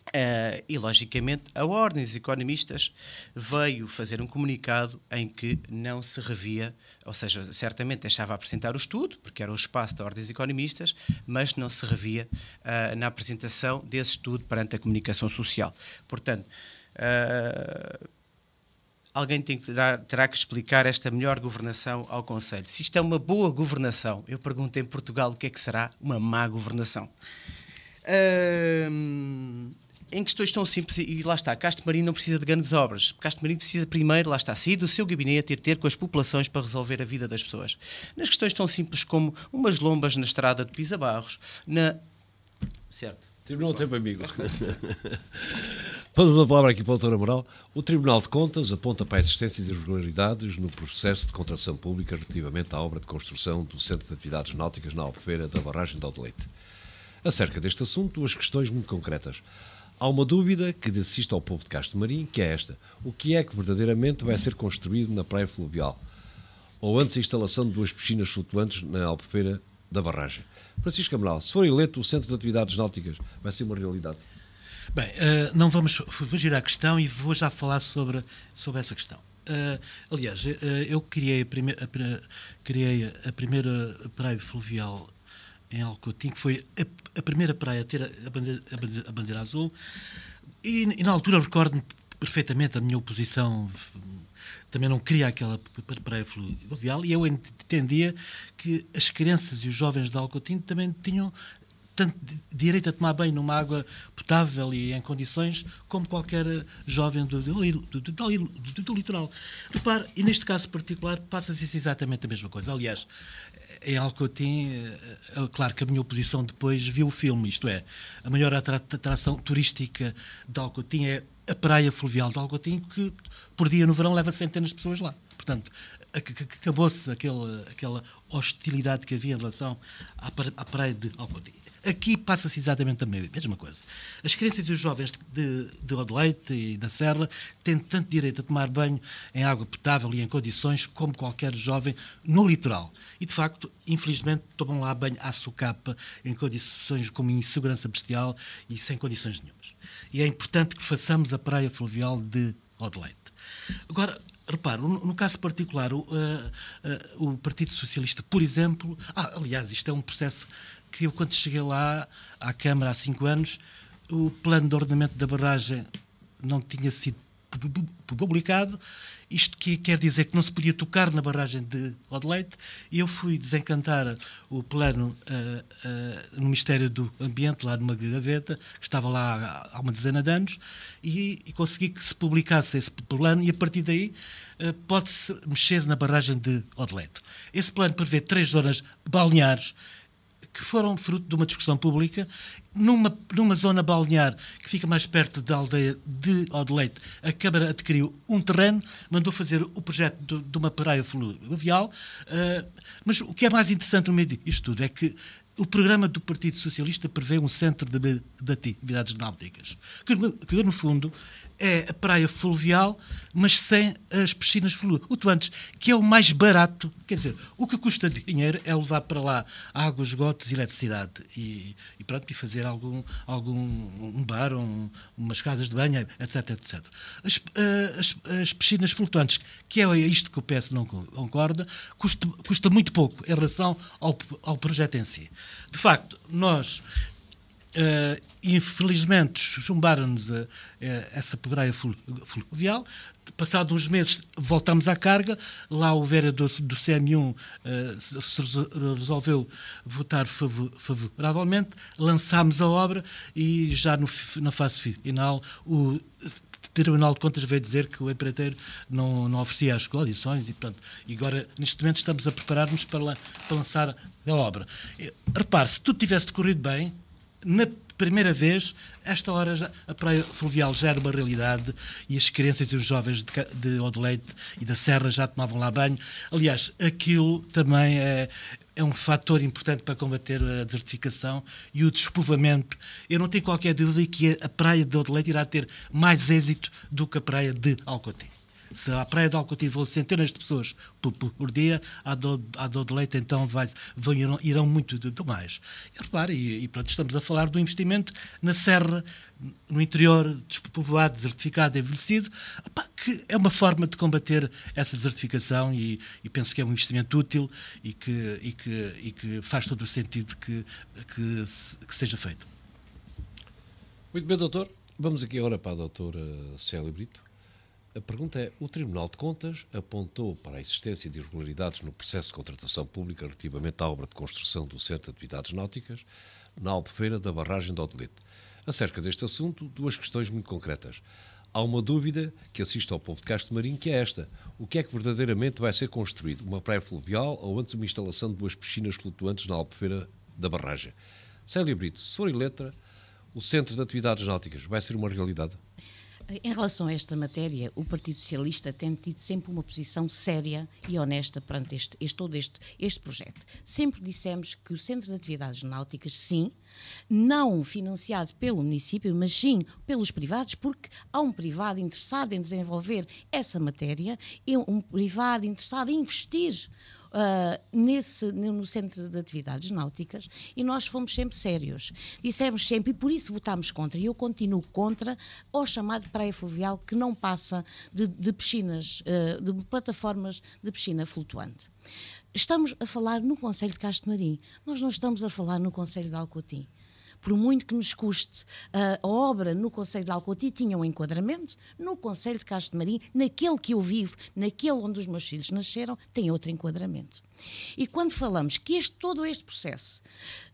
Uh, e, logicamente, a Ordem dos Economistas veio fazer um comunicado em que não se revia, ou seja, certamente deixava apresentar o estudo, porque era o espaço da Ordem dos Economistas, mas não se revia uh, na apresentação desse estudo perante a comunicação social. Portanto. Uh, alguém tem que terá, terá que explicar esta melhor governação ao Conselho. Se isto é uma boa governação, eu pergunto em Portugal o que é que será uma má governação. Hum, em questões tão simples, e lá está, Castro Marinho não precisa de grandes obras. Castro Marinho precisa primeiro, lá está, sair do seu gabinete e ter com as populações para resolver a vida das pessoas. Nas questões tão simples como umas lombas na estrada de Pisa Barros, na. Certo. Terminou o tempo, amigo. <laughs>
Vamos uma palavra aqui para a doutora Moral. O Tribunal de Contas aponta para a existência de irregularidades no processo de contratação pública relativamente à obra de construção do Centro de Atividades Náuticas na Albufeira da barragem de Aldoleite. Acerca deste assunto, duas questões muito concretas. Há uma dúvida que desiste ao povo de Castro Marim, que é esta. O que é que verdadeiramente vai ser construído na praia fluvial? Ou antes a instalação de duas piscinas flutuantes na albufeira da barragem? Francisco Amaral, se for eleito o Centro de Atividades Náuticas, vai ser uma realidade?
Bem, uh, não vamos fugir à questão e vou já falar sobre, sobre essa questão. Uh, aliás, uh, eu criei a, prime a, criei a primeira praia fluvial em Alcotim, que foi a, a primeira praia a ter a bandeira, a bandeira azul, e, e, na altura recordo-me perfeitamente a minha oposição também não queria aquela praia fluvial e eu entendia que as crianças e os jovens de Alcotim também tinham tanto direito a tomar banho numa água potável e em condições como qualquer eh, jovem do, do, do, do litoral. Repare, e neste caso particular passa-se exatamente a mesma coisa. Aliás, eh, em Alcotim, eh, claro que a minha oposição depois viu o filme, isto é, a maior atração turística de Alcotim é a praia fluvial de Alcotim, que por dia no verão leva centenas de pessoas lá. Portanto, acabou-se aquela, aquela hostilidade que havia em relação à praia de Alcotim. Aqui passa-se exatamente a mesma coisa. As crianças e os jovens de, de Odeleite e da Serra têm tanto direito a tomar banho em água potável e em condições como qualquer jovem no litoral. E, de facto, infelizmente, tomam lá banho à socapa em condições como insegurança bestial e sem condições nenhumas. E é importante que façamos a praia fluvial de Odeleite. Agora, Reparo, no caso particular, o, uh, uh, o, Partido Socialista, por exemplo, ah, aliás, isto é um processo que eu, quando cheguei lá à Câmara há cinco anos, o plano de ordenamento da barragem não tinha sido publicado. Isto que quer dizer que não se podia tocar na barragem de Odeleite. Eu fui desencantar o plano uh, uh, no Ministério do Ambiente, lá numa gaveta, que estava lá há uma dezena de anos, e, e consegui que se publicasse esse plano, e a partir daí uh, pode-se mexer na barragem de Odeleite. Esse plano prevê três zonas balneares que foram fruto de uma discussão pública numa, numa zona balnear que fica mais perto da aldeia de Odeleite, a Câmara adquiriu um terreno, mandou fazer o projeto de, de uma praia fluvial. Uh, mas o que é mais interessante no meio disto tudo é que o programa do Partido Socialista prevê um centro de, de atividades náuticas, que, que, no fundo é a praia fluvial, mas sem as piscinas flutuantes, que é o mais barato. Quer dizer, o que custa dinheiro é levar para lá água, esgotos, eletricidade e, e, pronto, e fazer algum, algum um bar, um, umas casas de banho, etc, etc. As, eh, as, as, piscinas flutuantes, que é isto que o PS não concorda, custa, custa muito pouco em relação ao, ao projeto em si. De facto, nós Uh, infelizmente chumbaram-nos eh, eh, essa pedreira fluvial. Passados uns meses voltamos à carga. Lá o vereador do CM1 uh, se resolveu votar favoravelmente. Lançámos a obra e já no, na fase final o Tribunal de Contas veio dizer que o empreiteiro não, não oferecia as condições e, portanto, e agora, neste momento, estamos a preparar-nos para, para lançar a obra. Repare, se tudo tivesse decorrido bem, na primeira vez, esta hora, já, a praia fluvial já era uma realidade e as crianças e os jovens de, de Odeleite e da Serra já tomavam lá banho. Aliás, aquilo também é, é um fator importante para combater a desertificação e o despovamento. Eu não tenho qualquer dúvida que a praia de Odeleite irá ter mais êxito do que a praia de Alcotim. Se a Praia de Alcotívio vão centenas de pessoas por, por, por dia, à do, à do de Leite então vai, vão, irão, irão muito de, de mais. E repare, e, e pronto, estamos a falar do investimento na Serra, no interior despovoado, desertificado, envelhecido, opa, que é uma forma de combater essa desertificação e, e penso que é um investimento útil e que, e que, e que faz todo o sentido que, que, se, que seja feito.
Muito bem,
doutor. Vamos aqui agora para a doutora Célia Brito. A pergunta é: o Tribunal de Contas apontou para a existência de irregularidades no processo de contratação pública relativamente à obra de construção do Centro de Atividades Náuticas na Albufeira da Barragem de Odolete. Acerca deste assunto, duas questões muito concretas. Há uma dúvida que assiste ao povo de Castro Marinho, que é esta: o que é que verdadeiramente vai ser construído? Uma praia fluvial ou antes uma instalação de duas piscinas flutuantes na Albufeira da Barragem? Célia Brito, se for letra, o Centro de Atividades Náuticas vai ser uma realidade?
Em relação a esta matéria, o Partido Socialista tem tido sempre uma posição séria e honesta perante este, este, todo este, este projeto. Sempre dissemos que o Centro de Atividades Náuticas, sim, não financiado pelo município, mas sim pelos privados, porque há um privado interessado em desenvolver essa matéria, e um privado interessado em investir uh, nesse, no Centro de Atividades Náuticas e nós fomos sempre sérios. Dissemos sempre, e por isso votámos contra, e eu continuo contra, o chamado praia fluvial que não passa de, de piscinas, uh, de plataformas de piscina flutuante. Estamos a falar no Conselho de Castro Marim, nós não estamos a falar no Conselho de Alcotim por muito que nos custe, ah, a obra no Conselho de Alcoti tinha um enquadramento, no Conselho de Castro de Marim, naquele que eu vivo, naquele onde os meus filhos nasceram, tem outro enquadramento. E quando falamos que este, todo este processo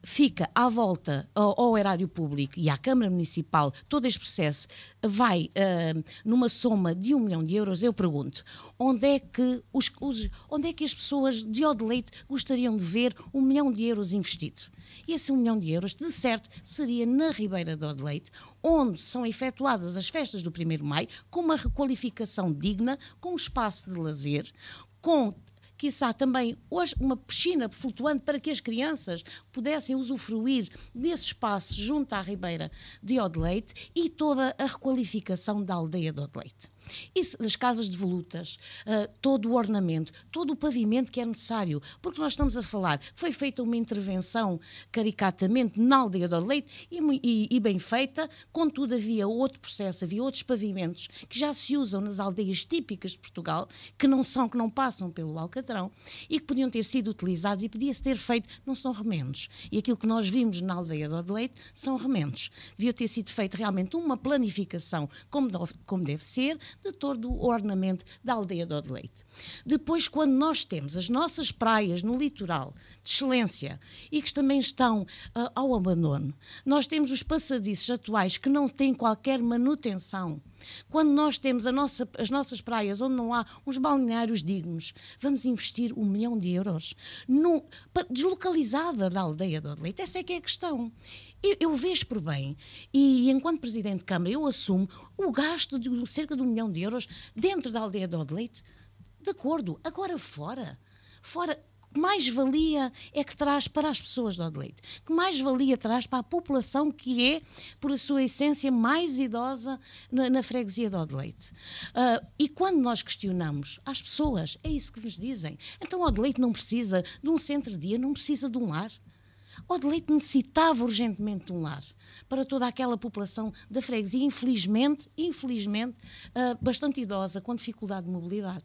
fica à volta ao, ao erário público e à Câmara Municipal, todo este processo vai uh, numa soma de um milhão de euros, eu pergunto, onde é que, os, os, onde é que as pessoas de Odeleite gostariam de ver um milhão de euros investido? E esse um milhão de euros, de certo, seria na Ribeira do Adelete, onde são efetuadas as festas do 1 de Maio, com uma requalificação digna, com um espaço de lazer, com quiçá também hoje uma piscina flutuante para que as crianças pudessem usufruir desse espaço junto à Ribeira de Odeleite e toda a requalificação da aldeia de Odeleite. Isso, as casas de volutas, uh, todo o ornamento, todo o pavimento que é necessário, porque nós estamos a falar, foi feita uma intervenção caricatamente na aldeia do Leite e, e, e bem feita, contudo havia outro processo, havia outros pavimentos que já se usam nas aldeias típicas de Portugal, que não são, que não passam pelo Alcatrão e que podiam ter sido utilizados e podia-se ter feito, não são remendos. E aquilo que nós vimos na aldeia do Leite são remendos. Devia ter sido feita realmente uma planificação como, como deve ser, de todo o ornamento da aldeia do de Leite. Depois, quando nós temos as nossas praias no litoral de excelência e que também estão uh, ao abandono, nós temos os passadiços atuais que não têm qualquer manutenção. Quando nós temos nossa, as nossas praias onde não há uns balneários dignos, vamos investir um milhão de euros no, deslocalizada da aldeia do Adelaide. Essa é que é a questão. Eu, eu, vejo por bem, e enquanto Presidente de Câmara, eu assumo o gasto de cerca de um milhão de euros dentro da aldeia de Odeleite. De acordo, agora fora. Fora, que mais valia é que traz para as pessoas de Odeleite? Que mais valia traz para a população que é, por sua essência, mais idosa na, na freguesia de Odeleite? Uh, e quando nós questionamos as pessoas, é isso que nos dizem. Então Odeleite não precisa de um centro-dia, não precisa de um lar. O de necessitava urgentemente de um lar para toda aquela população da freguesia, infelizmente, infelizmente, uh, bastante idosa, com dificuldade de mobilidade.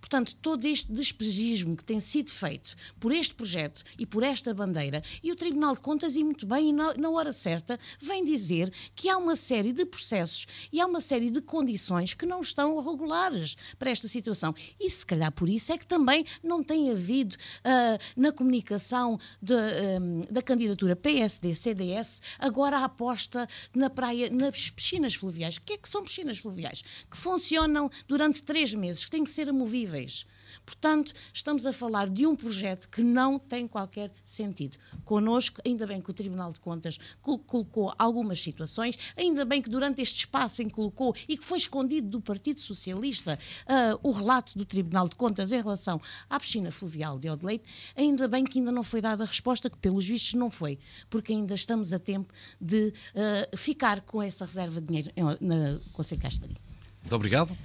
Portanto, todo este despejismo que tem sido feito por este projeto e por esta bandeira, e o Tribunal de Contas, e muito bem, e na, na hora certa, vem dizer que há uma série de processos e há uma série de condições que não estão regulares para esta situação. E se calhar por isso é que também não tem havido uh, na comunicação de, um, ah, da candidatura PSD-CDS agora há aposta na praia, nas piscinas fluviais. O que é que são piscinas fluviais? Que funcionam durante três meses, que têm que ser amovíveis. Portanto, estamos a falar de um projeto que não tem qualquer sentido. Conosco, ainda bem que o Tribunal de Contas colocou algumas situações, ainda bem que durante este espaço em que colocou e que foi escondido do Partido Socialista uh, o relato do Tribunal de Contas em relação à piscina fluvial de Odeleite, ainda bem que ainda não foi dada a resposta, que pelos vistos não foi, porque ainda estamos a tempo de uh, ficar com essa reserva de dinheiro na Conselho Castro Muito
obrigado.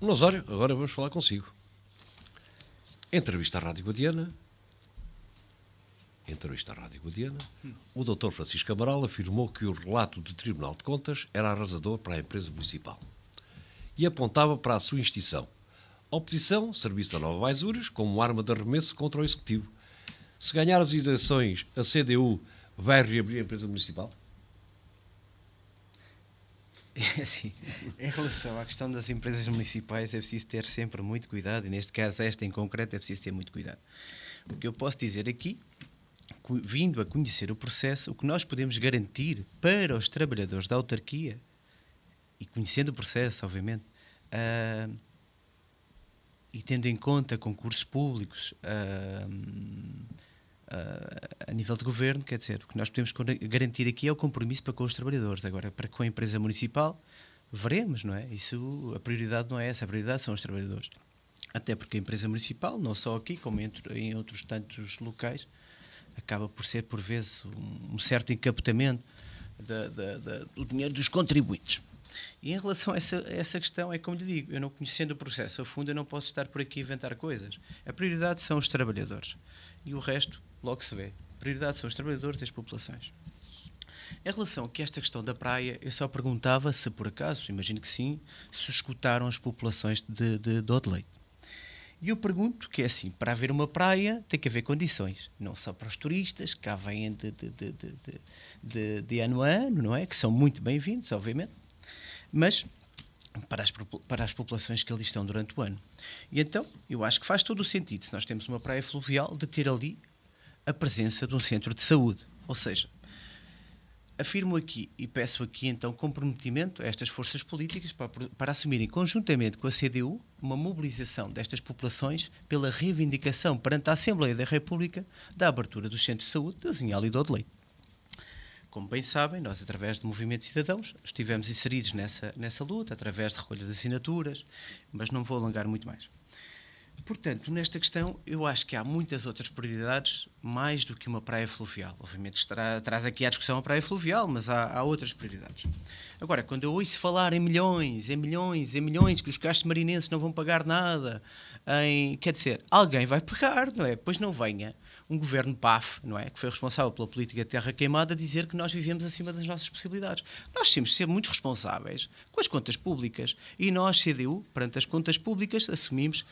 Nosório, agora vamos falar consigo. Entrevista à Rádio Guadiana. Entrevista à Rádio Guadiana. O doutor Francisco Amaral afirmou que o relato do Tribunal de Contas era arrasador para a empresa municipal e apontava para a sua extinção. A oposição serviço a Nova Baisuras como arma de arremesso contra o Executivo. Se ganhar as eleições, a CDU vai reabrir a empresa municipal?
É <laughs> assim, em relação à questão das empresas municipais, é preciso ter sempre muito cuidado, e neste caso, esta em concreto, é preciso ter muito cuidado. O que eu posso dizer aqui, vindo a conhecer o processo, o que nós podemos garantir para os trabalhadores da autarquia, e conhecendo o processo, obviamente, uh, e tendo em conta concursos públicos. Uh, a nível de governo, quer dizer, o que nós podemos garantir aqui é o compromisso para com os trabalhadores. Agora, para com a empresa municipal, veremos, não é? Isso, a prioridade não é essa, a prioridade são os trabalhadores. Até porque a empresa municipal, não só aqui, como em outros tantos locais, acaba por ser, por vezes, um certo encapotamento da, da, da, do dinheiro dos contribuintes. E em relação a essa, a essa, questão, é como lhe digo, eu não conhecendo o processo a fundo, eu não posso estar por aqui a inventar coisas. A prioridade são os trabalhadores. E o resto logo se vê. Prioridade são os trabalhadores e as populações. Em relação a que esta questão da praia, eu só perguntava se por acaso, imagino que sim, se escutaram as populações de, de, de Odeleite. E eu pergunto que é assim, para haver uma praia tem que haver condições, não só para os turistas que cá vêm de, de, de, de, de, de ano a ano, não é? Que são muito bem-vindos, obviamente, mas para as, para as populações que ali estão durante o ano. E então, eu acho que faz todo o sentido, se nós temos uma praia fluvial, de ter ali a presença de um centro de saúde. Ou seja, afirmo aqui e peço aqui então comprometimento a estas forças políticas para, para, assumirem conjuntamente com a CDU uma mobilização destas populações pela reivindicação perante a Assembleia da República da abertura dos centros de saúde de Zinhal e do Odeleito. Como bem sabem, nós, através do Movimento Cidadãos, estivemos inseridos nessa, nessa luta, através de recolha de assinaturas, mas não vou alongar muito mais. Portanto, nesta questão, eu acho que há muitas outras prioridades mais do que uma praia fluvial. Obviamente estará, traz aqui à discussão a praia fluvial, mas há, há, outras prioridades. Agora, quando eu ouço falar em milhões, em milhões, em milhões, que os gastos marinenses não vão pagar nada, em, quer dizer, alguém vai pagar, não é? Pois não venha um governo PAF, não é? Que foi responsável pela política de terra queimada, dizer que nós vivemos acima das nossas possibilidades. Nós temos de ser muito responsáveis com as contas públicas e nós, CDU, perante as contas públicas, assumimos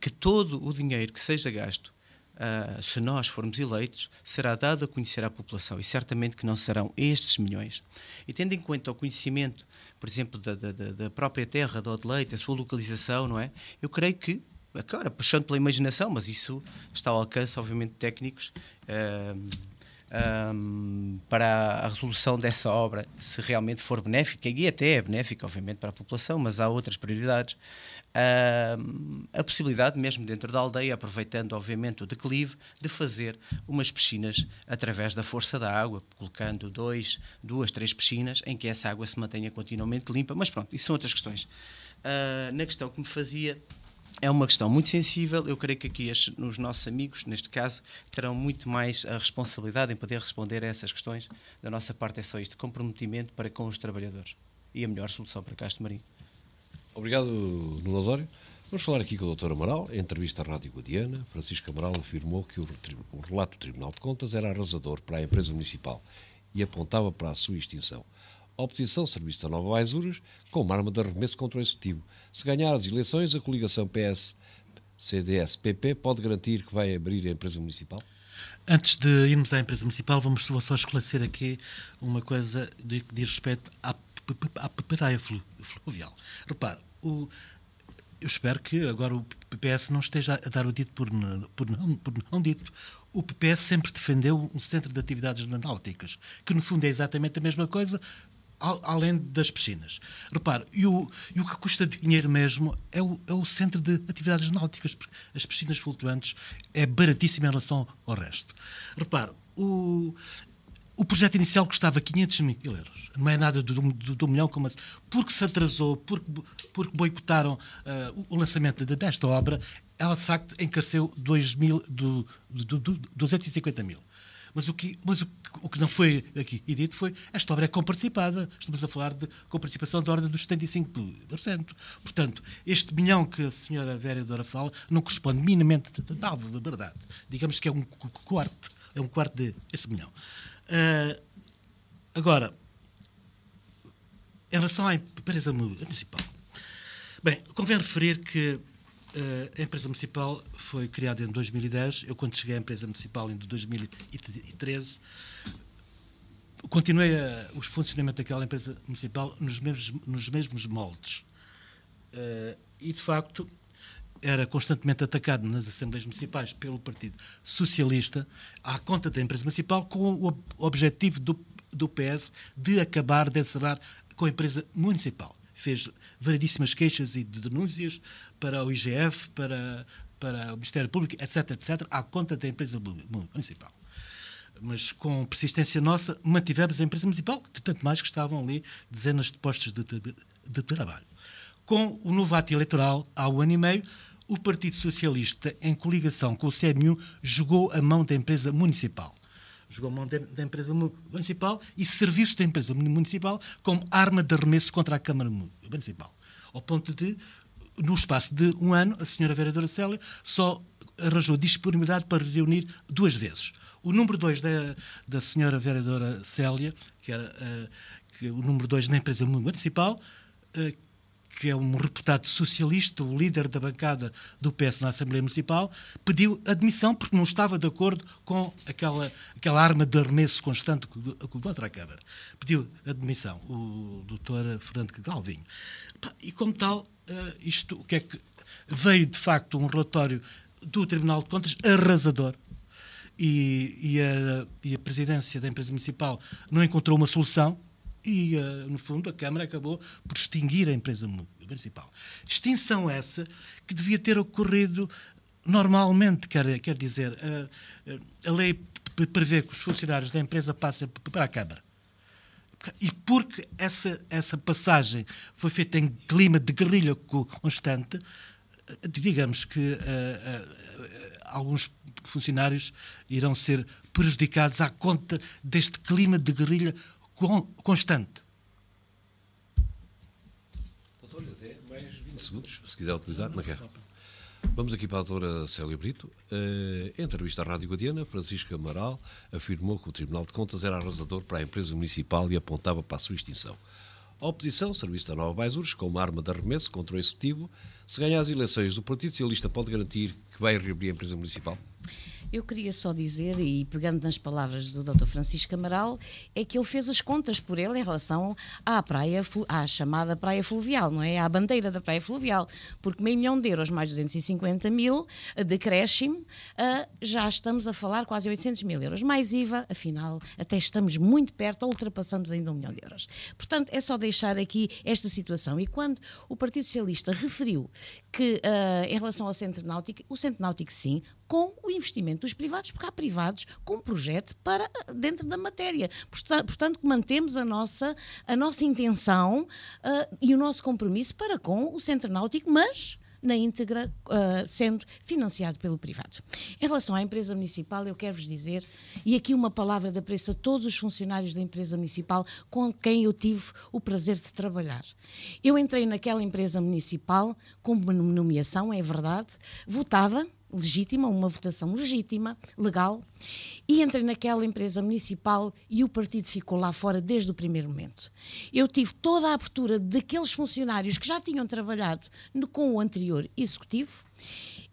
que todo o dinheiro que seja gasto, uh, se nós formos eleitos, será dado a conhecer à população e certamente que não serão estes milhões. E tendo em conta o conhecimento, por exemplo, da, da, da própria terra do Odeleite, a sua localização, não é? Eu creio que agora, puxando pela imaginação, mas isso está ao alcance, obviamente, de técnicos, uh, para a resolução dessa obra, se realmente for benéfica, e até é benéfica, obviamente, para a população, mas há outras prioridades, uh, a possibilidade, mesmo dentro da aldeia, aproveitando, obviamente, o declive, de fazer umas piscinas através da força da água, colocando dois, duas, três piscinas em que essa água se mantenha continuamente limpa. Mas pronto, isso são outras questões. Uh, na questão que me fazia é uma questão muito sensível. Eu creio que aqui as, os nossos amigos, neste caso, terão muito mais a eh, responsabilidade em poder responder a essas questões. Da nossa parte é só isto, comprometimento para com os trabalhadores e a melhor solução para Castro Marinho.
Obrigado, Nuno Osório. Vamos falar aqui com o Dr. Amaral. Em entrevista à Rádio Guadiana, Francisco Amaral afirmou que o, o relato do Tribunal de Contas era arrasador para a empresa municipal e apontava para a sua extinção a oposição serviço da nova Baisuras uma arma de arremesso contra o Executivo. Se ganhar as eleições, a coligação PS CDS-PP pode garantir que vai abrir a empresa municipal?
Antes de irmos à empresa municipal, vamos só esclarecer aqui uma coisa que diz respeito à, à praia fluvial. Repare, o, eu espero que agora o PPS não esteja a dar o dito por, por, não, por não dito. O PPS sempre defendeu um centro de atividades náuticas, que no fundo é exatamente a mesma coisa além das piscinas. Repare, e o, e o que custa dinheiro mesmo é o, é o centro de atividades náuticas, porque as piscinas flutuantes é baratíssimo em relação ao resto. Repare, o, o projeto inicial custava 500 mil euros. Não é nada do, do, do milhão, como assim. Porque se atrasou, porque, porque boicotaram uh, o lançamento desta obra, ela de facto encareceu 2 mil, do, do, do 250 mil. Mas o que, mas o, o que não foi aqui e dito foi esta obra é comparticipada. Estamos a falar de comparticipação da ordem dos 75%. Portanto, este milhão que a senhora vereadora fala não corresponde minimamente a nada verdade. Digamos que é um quarto, é um quarto desse milhão. Uh, agora, em relação à empresa municipal, bem, convém referir que eh, a empresa municipal foi criada em 2010. Eu, quando cheguei à empresa municipal em 2013, continuei a, o funcionamento daquela empresa municipal nos mesmos, nos mesmos moldes. Uh, e, de facto, era constantemente atacado nas Assembleias Municipais pelo Partido Socialista à conta da empresa municipal com o objetivo do, do PS de acabar, de encerrar com a empresa municipal fez variedíssimas queixas e denúncias para o IGF, para, para o Ministério Público, etc, etc, à conta da empresa municipal. Mas com persistência nossa, mantivemos a empresa municipal, de tanto mais que estavam ali dezenas de postos de, de, de trabalho. Com o novo ato eleitoral, há um ano e meio, o Partido Socialista, em coligação com o CMU, jogou a mão da empresa municipal jogou mão da empresa municipal e serviu-se da empresa municipal como arma de arremesso contra a Câmara Municipal. Ao ponto de, no espaço de um ano, a senhora vereadora Célia só arranjou disponibilidade para reunir duas vezes. O número dois da, da senhora vereadora Célia, que era uh, que o número dois da empresa municipal, uh, que é um reputado socialista, o líder da bancada do PS na Assembleia Municipal, pediu admissão porque não estava de acordo com aquela, aquela arma de arremesso constante que o contra a Câmara. Pediu admissão, o doutor Fernando Galvinho. E como tal, eh, isto o que é que veio de facto um relatório do Tribunal de Contas arrasador, e, e, a, e, a, presidência da empresa municipal não encontrou uma solução e, eh, no fundo, a Câmara acabou por extinguir a empresa municipal. Extinção essa que devia ter ocorrido normalmente, quer, quer dizer, a, eh, eh, a lei prevê que os funcionários da empresa passem para a Câmara. E porque essa, essa passagem foi feita em clima de guerrilha constante, digamos que uh, uh, alguns funcionários irão ser prejudicados à conta deste clima de guerrilha constante.
Doutor, até mais 20 segundos, se quiser utilizar, não quer. Vamos aqui para a doutora Célia Brito. Uh, eh, em entrevista à Rádio Guadiana, Francisco Amaral afirmou que o Tribunal de Contas era arrasador para a empresa municipal e apontava para a sua extinção. A oposição, Serviço da Nova Baisures, com uma arma de arremesso contra o Executivo, se ganhar as eleições, o Partido Socialista pode garantir que vai reabrir a empresa municipal?
Eu queria só dizer, e pegando nas palavras do Dr. Francisco Amaral, é que ele fez as contas por ele em relação à praia, à chamada praia fluvial, não é? À bandeira da praia fluvial, porque meio milhão de euros mais 250 mil de crescimo, ah, já estamos a falar quase 800 mil euros. Mais IVA, afinal, até estamos muito perto, ultrapassamos ainda um milhão de euros. Portanto, é só deixar aqui esta situação. E quando o Partido Socialista referiu que, ah, em relação ao Centro Náutico, o Centro Náutico, sim, com o investimento dos privados, porque há privados com projeto para eh, dentro da matéria. Portanto, mantemos a nossa, a nossa intenção uh, e o nosso compromisso para com o Centro Náutico, mas na íntegra uh, sendo financiado pelo privado. Em relação à empresa municipal, eu quero-vos dizer, e aqui uma palavra de apreço a todos os funcionários da empresa municipal com quem eu tive o prazer de trabalhar. Eu entrei naquela empresa municipal com nomeação, é verdade, votada legítima, uma votação legítima, legal, e entrei naquela empresa municipal e o partido ficou lá fora desde o primeiro momento. Eu tive toda a abertura daqueles funcionários que já tinham trabalhado no, com o anterior executivo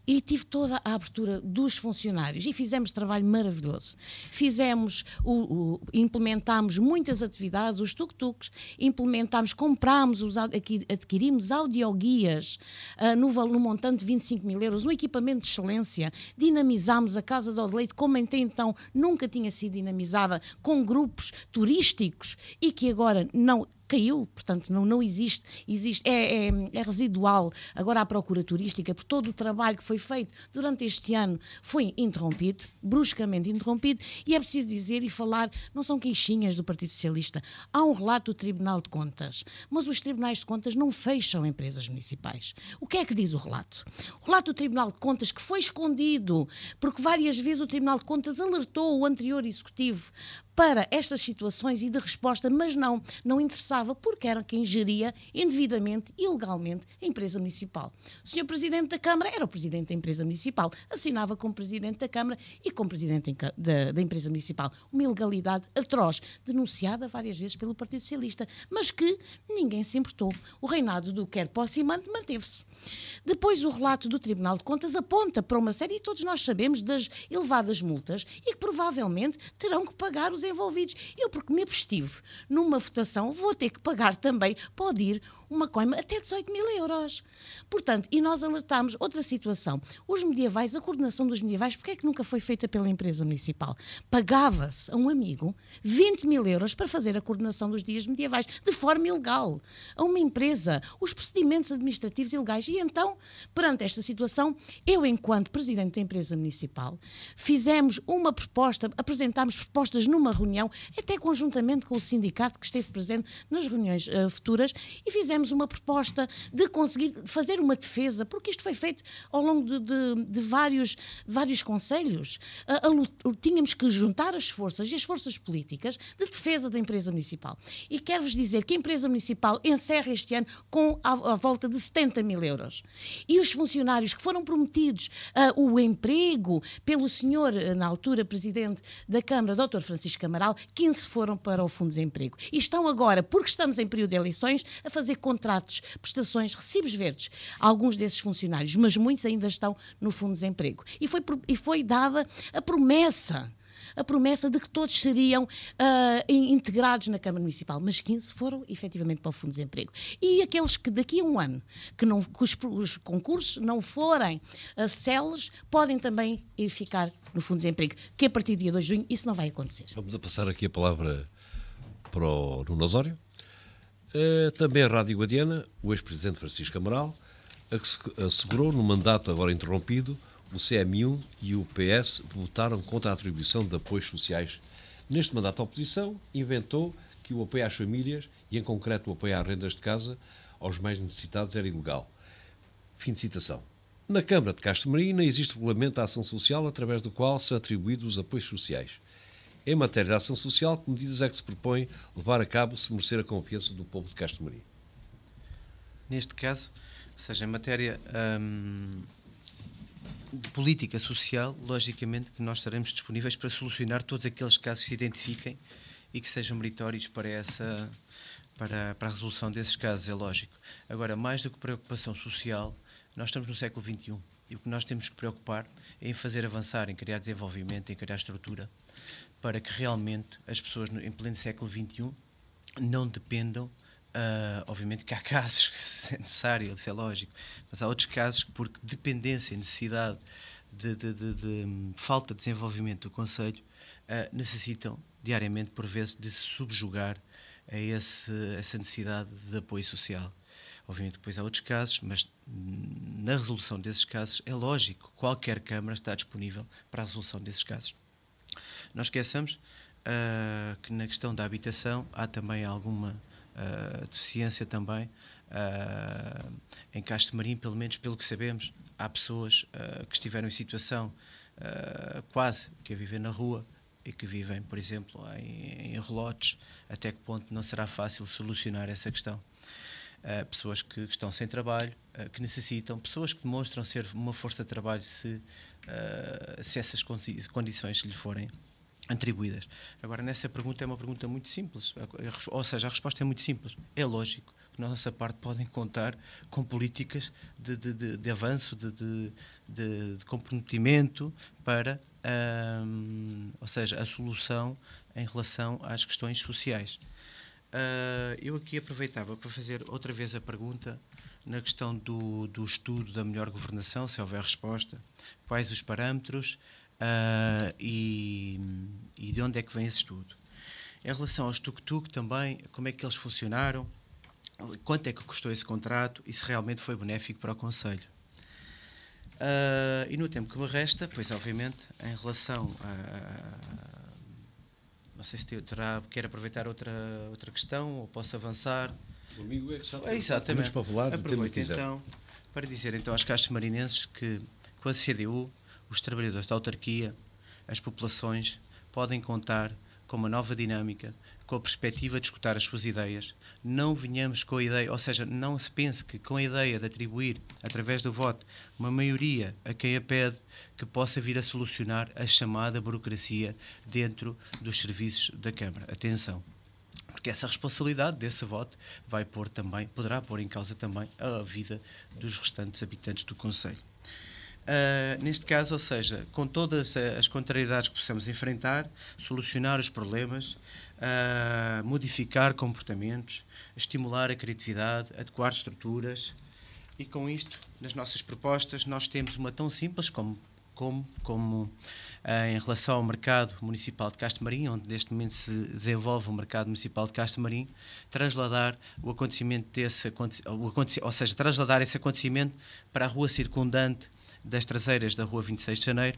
e tive toda a abertura dos funcionários e fizemos trabalho maravilhoso. Fizemos, o, o implementámos muitas atividades, os tuk-tuks, implementámos, comprámos, os, adquirimos audioguias uh, no, no montante de 25 mil euros, um equipamento de excelência, dinamizámos a Casa do Leite, como até então nunca tinha sido dinamizada, com grupos turísticos e que agora não caiu, portanto não, não existe, existe é, é, é, residual agora a procura turística, por todo o trabalho que foi feito durante este ano foi interrompido, bruscamente interrompido, e é preciso dizer e falar, não são queixinhas do Partido Socialista, há um relato do Tribunal de Contas, mas os Tribunais de Contas não fecham empresas municipais. O que é que diz o relato? O relato do Tribunal de Contas, que foi escondido, porque várias vezes o Tribunal de Contas alertou o anterior Executivo para estas situações e de resposta, mas não, não interessava, porque era quem geria indevidamente e legalmente a empresa municipal. O senhor Presidente da Câmara era o Presidente da empresa municipal, assinava como Presidente da Câmara e como Presidente da, da empresa municipal. Uma ilegalidade atroz, denunciada várias vezes pelo Partido Socialista, mas que ninguém se importou. O reinado do quer possimante manteve-se. Depois, o relato do Tribunal de Contas aponta para uma série, e todos nós sabemos, das elevadas multas e que provavelmente terão que pagar os envolvidos. Eu, porque me abstive numa votação, vou ter que pagar também, pode ir uma coima até 18 mil euros. Portanto, e nós alertámos outra situação. Os medievais, a coordenação dos medievais, porque é que nunca foi feita pela empresa municipal? Pagava-se a um amigo 20 mil euros para fazer a coordenação dos dias medievais, de forma ilegal, a uma empresa, os procedimentos administrativos ilegais. E então, perante esta situação, eu, enquanto presidente da empresa municipal, fizemos uma proposta, apresentámos propostas numa reunião, até conjuntamente com o sindicato que esteve presente nas reuniões uh, futuras, e fizemos fizemos uma proposta de conseguir fazer uma defesa, porque isto foi feito ao longo de, de, de vários, vários conselhos. tínhamos que juntar as forças e as forças políticas de defesa da empresa municipal. E quero-vos dizer que a empresa municipal encerra este ano com a, a volta de 70 mil euros. E os funcionários que foram prometidos uh, o emprego pelo senhor, ah, na altura, presidente da Câmara, Dr. Francisco Camaral, 15 foram para o Fundo de Desemprego. E estão agora, porque estamos em período de eleições, a fazer contratos, prestações, recibos verdes a alguns desses funcionários, mas muitos ainda estão no fundo de desemprego. E foi, e foi dada a promessa a promessa de que todos seriam uh, integrados na Câmara Municipal, mas 15 foram efetivamente para o Fundo de Desemprego. E aqueles que daqui a um ano, que, não, que os, os, concursos não forem uh, ah, células, podem também ir ficar no Fundo de Desemprego, que a partir do dia 2 de junho isso não vai acontecer.
Vamos a passar aqui a palavra para o Nuno Osório. Eh, também a Rádio Guadiana, o ex-presidente Francisco Amaral, assegurou no mandato agora interrompido, o CM1 e o PS votaram contra a atribuição de apoios sociais. Neste mandato, a oposição inventou que o apoio às famílias, e em concreto o apoio às rendas de casa, aos mais necessitados era ilegal. Fim de citação. Na Câmara de Castro Marina existe o regulamento da ação social através do qual são atribuídos os apoios sociais em matéria de ação social, que medidas é que se propõe levar a cabo se merecer a confiança do povo de Castro Marim?
Neste caso, ou seja, em matéria hum, de política social, logicamente que nós estaremos disponíveis para solucionar todos aqueles casos que se identifiquem e que sejam meritórios para essa para, para a resolução desses casos, é lógico. Agora, mais do que preocupação social, nós estamos no século XXI e o que nós temos que preocupar é em fazer avançar, em criar desenvolvimento, em criar estrutura, para que realmente as pessoas, em pleno século XXI, não dependam. Uh, obviamente que há <laughs> casos que é necessário, isso é lógico, mas há outros casos que, porque dependência, necessidade de, de, de, de falta de desenvolvimento do Conselho, uh, necessitam diariamente, por vezes, de se subjugar a esse, essa necessidade de apoio social. Obviamente, depois há outros casos, mas na resolução desses casos é lógico, qualquer Câmara está disponível para a resolução desses casos. Não esqueçamos uh, que na questão da habitação há também alguma uh, deficiência também. Uh, em Castro Marim, pelo menos pelo que sabemos, há pessoas que estiveram em situação quase que a viver na rua e que vivem, por exemplo, em, em relotes, até que ponto não será fácil solucionar essa questão? uh, pessoas que, que estão sem trabalho, uh, que necessitam, pessoas que demonstram ser uma força de trabalho se, uh, se essas condi condições lhe forem atribuídas. Agora, nessa pergunta é uma pergunta muito simples, ou seja, a resposta é muito simples. É lógico que, na nossa parte, podem contar com políticas de, de, de, de avanço, de, de, comprometimento para, um, ou seja, a solução em relação às questões sociais. Uh, eu aqui aproveitava para fazer outra vez a pergunta na questão do, do estudo da melhor governação, se houver resposta, quais os parâmetros uh, e, e, de onde é que vem esse estudo. Em relação aos tuk-tuk também, como é que eles funcionaram, quanto é que custou esse contrato e se realmente foi benéfico para o Conselho. Uh, e no tempo que me resta, pois obviamente, em relação a, a não sei se te, terá, quer aproveitar outra, outra questão ou posso avançar. Comigo é que já é, exatamente. para falar, Aproveito então para dizer então às castos marinenses que com a CDU, os trabalhadores da autarquia, as populações podem contar com uma nova dinâmica com a perspectiva de escutar as suas ideias. Não venhamos com a ideia, ou seja, não se pense que com a ideia de atribuir, através do voto, uma maioria a quem a pede, que possa vir a solucionar a chamada burocracia dentro dos serviços da Câmara. Atenção porque essa responsabilidade desse voto vai pôr também, poderá pôr em causa também a vida dos restantes habitantes do Conselho. Uh, neste caso, ou seja, com todas as contrariedades que possamos enfrentar, solucionar os problemas, a modificar comportamentos, a estimular a criatividade, a adequar estruturas. E com isto, nas nossas propostas, nós temos uma tão simples como como, como ah, em relação ao mercado municipal de Castro Marim, onde neste momento se desenvolve o mercado municipal de Castro Marim, trasladar o acontecimento desse, o ou seja, trasladar esse acontecimento para a rua circundante das traseiras da Rua 26 de Janeiro,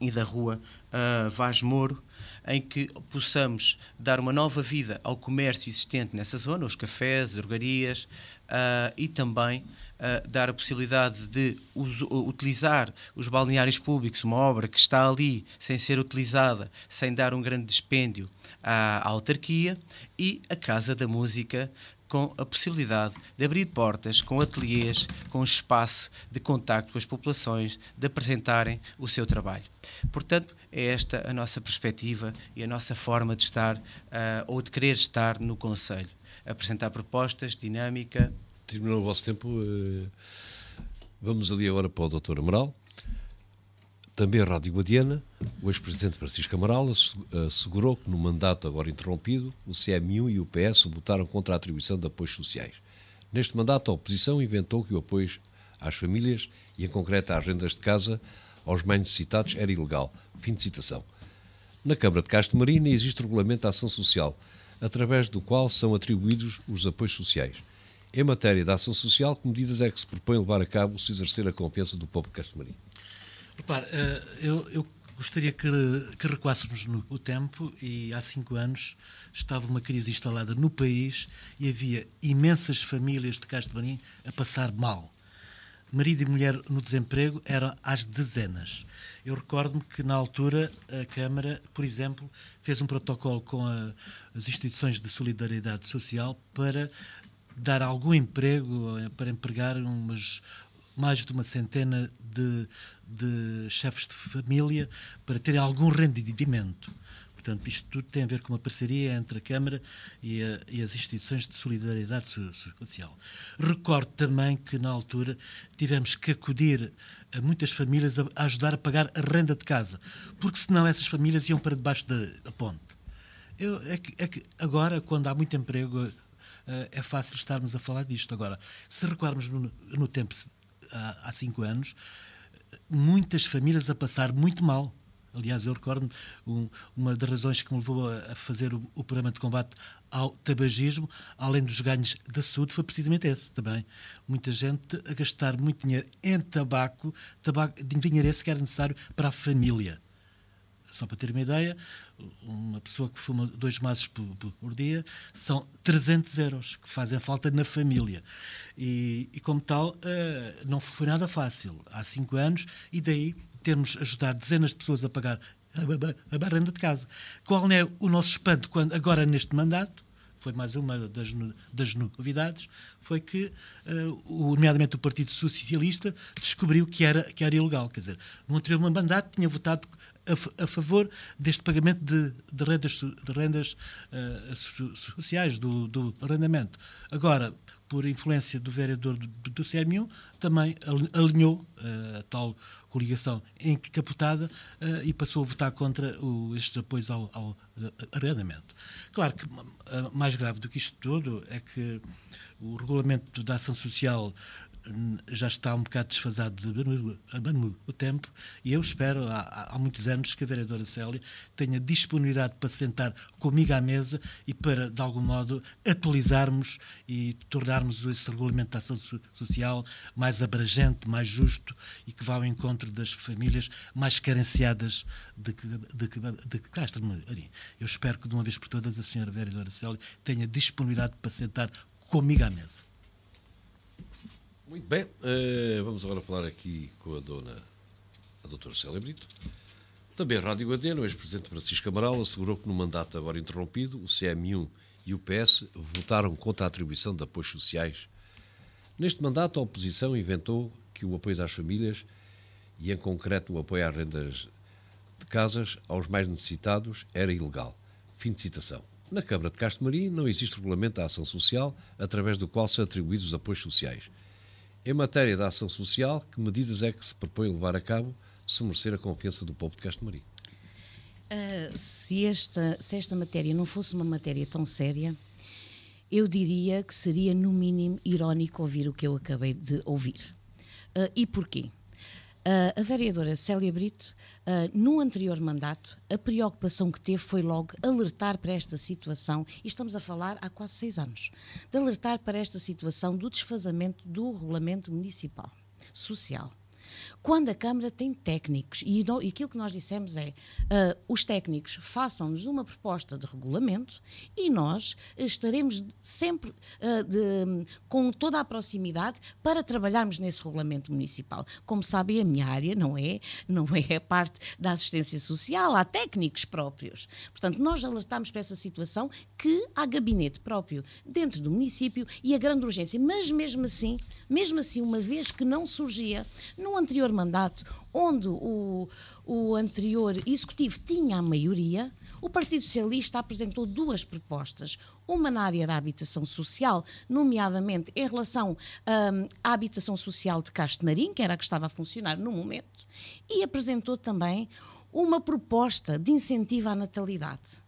e da rua uh, Vaz Moro, em que possamos dar uma nova vida ao comércio existente nessa zona, os cafés, drogarias uh, e também uh, dar a possibilidade de uso, utilizar os balneários públicos, uma obra que está ali sem ser utilizada, sem dar um grande dispêndio à, à autarquia, e a Casa da Música, com a possibilidade de abrir portas com ateliês, com espaço de contacto com as populações, de apresentarem o seu trabalho. Portanto, é esta a nossa perspectiva e a nossa forma de estar uh, ou de querer estar no Conselho. Apresentar propostas, dinâmica.
Terminou o vosso tempo. Uh, vamos ali agora para o Dr. Amaral. Também a Rádio Guadiana, o ex-presidente Francisco Amaral assegurou que, no mandato agora interrompido, o CMU e o PS votaram contra a atribuição de apoios sociais. Neste mandato, a oposição inventou que o apoio às famílias, e em concreto às rendas de casa, aos mais necessitados, era ilegal. Fim de citação. Na Câmara de Castro Marina existe o Regulamento de Ação Social, através do qual são atribuídos os apoios sociais. Em matéria de ação social, que medidas é que se propõe levar a cabo se exercer a confiança do povo Castro Marino?
Eh, eu, eu gostaria que, que recuássemos no tempo e há cinco anos estava uma crise instalada no país e havia imensas famílias de Castro de Banim a passar mal. Marido e mulher no desemprego eram às dezenas. Eu recordo-me que, na altura, a Câmara, por exemplo, fez um protocolo com a, as instituições de solidariedade social para dar algum emprego, eh, para empregar umas mais de uma centena de, de chefes de família para terem algum rendimento. Portanto, isto tudo tem a ver com uma parceria entre a Câmara e, a, e, as instituições de solidariedade social. Recordo também que, na altura, tivemos que acudir a muitas famílias a, a ajudar a pagar a renda de casa, porque senão essas famílias iam para debaixo da, da ponte. Eu, é, que, é, que, agora, quando há muito emprego, eh, é fácil estarmos a falar disto. Agora, se recuarmos no, no tempo há, cinco anos, muitas famílias a passar muito mal. Aliás, eu recordo um, uma das razões que me levou a, a fazer o, o, programa de combate ao tabagismo, além dos ganhos da saúde, foi precisamente esse também. Muita gente a gastar muito dinheiro em tabaco, tabaco dinheiro esse que era necessário para a família. Só para ter uma ideia, uma pessoa que fuma dois maços por, por, dia, são 300 euros que fazem falta na família. E, e como tal, uh, não foi nada fácil há cinco anos, e daí termos ajudado dezenas de pessoas a pagar a, a, a barrenda de casa. Qual é o nosso espanto quando, agora neste mandato? Foi mais uma das, das novidades, foi que, uh, o, nomeadamente o Partido Socialista, descobriu que era, que era ilegal. Quer dizer, no anterior mandato tinha votado a, a, favor deste pagamento de, de rendas, de rendas uh, sociais, do, do arrendamento. Agora, por influência do vereador do, do também alinhou uh, a tal coligação encapotada uh, e passou a votar contra o, estes apoios ao, ao arrendamento. Claro que mais grave do que isto tudo é que o regulamento da ação social já está um bocado desfasado de o tempo, e eu espero há, há, muitos anos que a vereadora Célia tenha disponibilidade para sentar comigo à mesa e para, de algum modo, atualizarmos e tornarmos esse regulamento de ação social mais abrangente, mais justo e que vá ao encontro das famílias mais carenciadas de, de, de, de Castro Marim. Eu espero que, de uma vez por todas, a senhora vereadora Célia tenha disponibilidade para sentar comigo à mesa.
Muito bem, uh, vamos agora falar aqui com a dona, a doutora Célia Brito. Também a Rádio Atena, o ex-presidente Francisco Amaral assegurou que no mandato agora interrompido, o CM1 e o PS votaram contra a atribuição de apoios sociais. Neste mandato, a oposição inventou que o apoio às famílias e, em concreto, o apoio às rendas de casas aos mais necessitados era ilegal. Fim de citação. Na Câmara de Castro Marinho não existe regulamento da ação social através do qual são atribuídos os apoios sociais. Em matéria da ação social, que medidas é que se propõe levar a cabo se merecer a confiança do povo de Castro Marinho.
Uh, ah, se, esta, se esta matéria não fosse uma matéria tão séria, eu diria que seria, no mínimo, irónico ouvir o que eu acabei de ouvir. Uh, e porquê? Uh, a vereadora Célia Brito, uh, no anterior mandato, a preocupação que teve foi logo alertar para esta situação, e estamos a falar há quase seis anos, de alertar para esta situação do desfazamento do regulamento municipal social. Quando a Câmara tem técnicos, e, e aquilo que nós dissemos é, uh, os técnicos façam-nos uma proposta de regulamento e nós estaremos sempre uh, de, com toda a proximidade para trabalharmos nesse regulamento municipal. Como sabem, a minha área não é, não é parte da assistência social, há técnicos próprios. Portanto, nós alertamos para essa situação que há gabinete próprio dentro do município e a grande urgência. Mas mesmo assim, mesmo assim, uma vez que não surgia, não anterior mandato, onde o, o anterior executivo tinha a maioria, o Partido Socialista apresentou duas propostas. Uma na área da habitação social, nomeadamente em relação hum, à habitação social de Castro Marim, que era a que estava a funcionar no momento, e apresentou também uma proposta de incentivo à natalidade.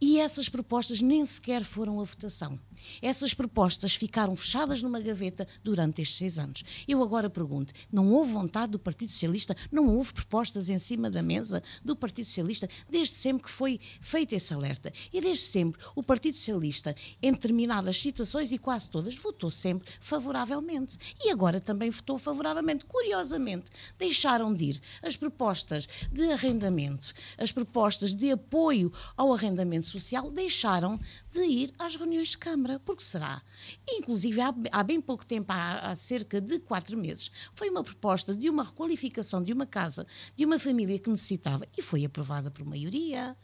E essas propostas nem sequer foram à votação. Essas propostas ficaram fechadas numa gaveta durante estes seis anos. Eu agora pergunto: não houve vontade do Partido Socialista, não houve propostas em cima da mesa do Partido Socialista, desde sempre que foi feito esse alerta. E desde sempre o Partido Socialista, em determinadas situações e quase todas, votou sempre favoravelmente. E agora também votou favoravelmente. Curiosamente, deixaram de ir as propostas de arrendamento, as propostas de apoio ao arrendamento social, deixaram de ir às reuniões de Câmara porque será? Inclusive, há, há bem pouco tempo, há, há, cerca de quatro meses, foi uma proposta de uma requalificação de uma casa, de uma família que necessitava, e foi aprovada por maioria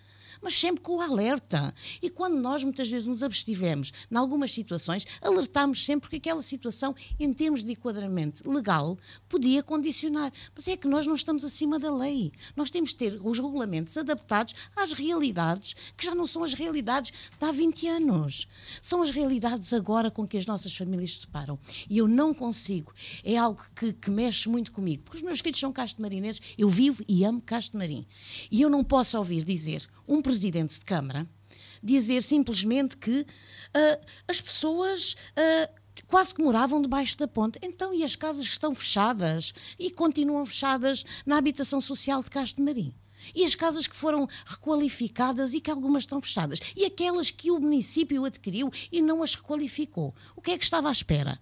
mas sempre com o alerta. E quando nós muitas vezes nos abstivemos, em algumas situações, alertámos sempre que aquela situação, em termos de enquadramento legal, podia condicionar. Mas é que nós não estamos acima da lei. Nós temos de ter os regulamentos adaptados às realidades que já não são as realidades de há 20 anos. São as realidades agora com que as nossas famílias se separam. E eu não consigo. É algo que, que mexe muito comigo. Porque os meus filhos são castemarineses, marinenses eu vivo e amo castemarim. E eu não posso ouvir dizer um um presidente de Câmara dizer simplesmente que uh, as pessoas. Uh, quase que moravam debaixo da ponte. Então, e as casas estão fechadas e continuam fechadas na habitação social de Castro Marim? E as casas que foram requalificadas e que algumas estão fechadas? E aquelas que o município adquiriu e não as requalificou? O que é que estava à espera?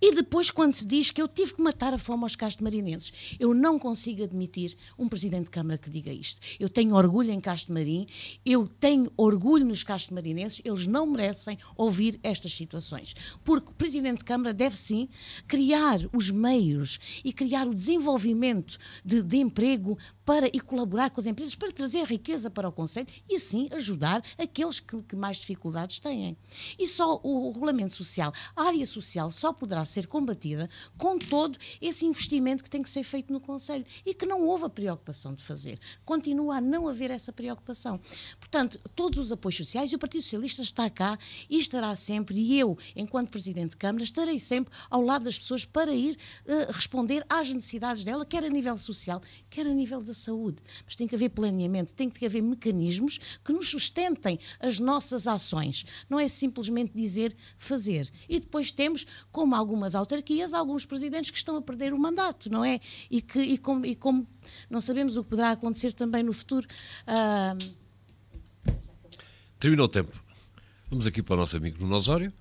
E depois, quando se diz que eu tive que matar a fome aos castelmarinenses, eu não consigo admitir um presidente de Câmara que diga isto. Eu tenho orgulho em Marim eu tenho orgulho nos castelmarinenses, eles não merecem ouvir estas situações. Porque o presidente de Câmara deve sim criar os meios e criar o desenvolvimento de, de emprego para e colaborar com as empresas para trazer riqueza para o Conselho e assim ajudar aqueles que, que mais dificuldades têm. E só o regulamento social, a área social, só poderá ser combatida com todo esse investimento que tem que ser feito no Conselho e que não houve a preocupação de fazer. Continua a não haver essa preocupação. Portanto, todos os apoios sociais, e o Partido Socialista está cá e estará sempre, e eu, enquanto Presidente de Câmara, estarei sempre ao lado das pessoas para ir uh, responder às necessidades dela, quer a nível social, quer a nível da saúde. Mas tem que haver planeamento, tem que haver mecanismos que nos sustentem as nossas ações. Não é simplesmente dizer fazer. E depois temos como como algumas autarquias, alguns presidentes que estão a perder o mandato, não é? E, que, e, como, e como não sabemos o que poderá acontecer também no futuro. Uh...
Terminou o tempo. Vamos aqui para o nosso amigo Nuno Osório.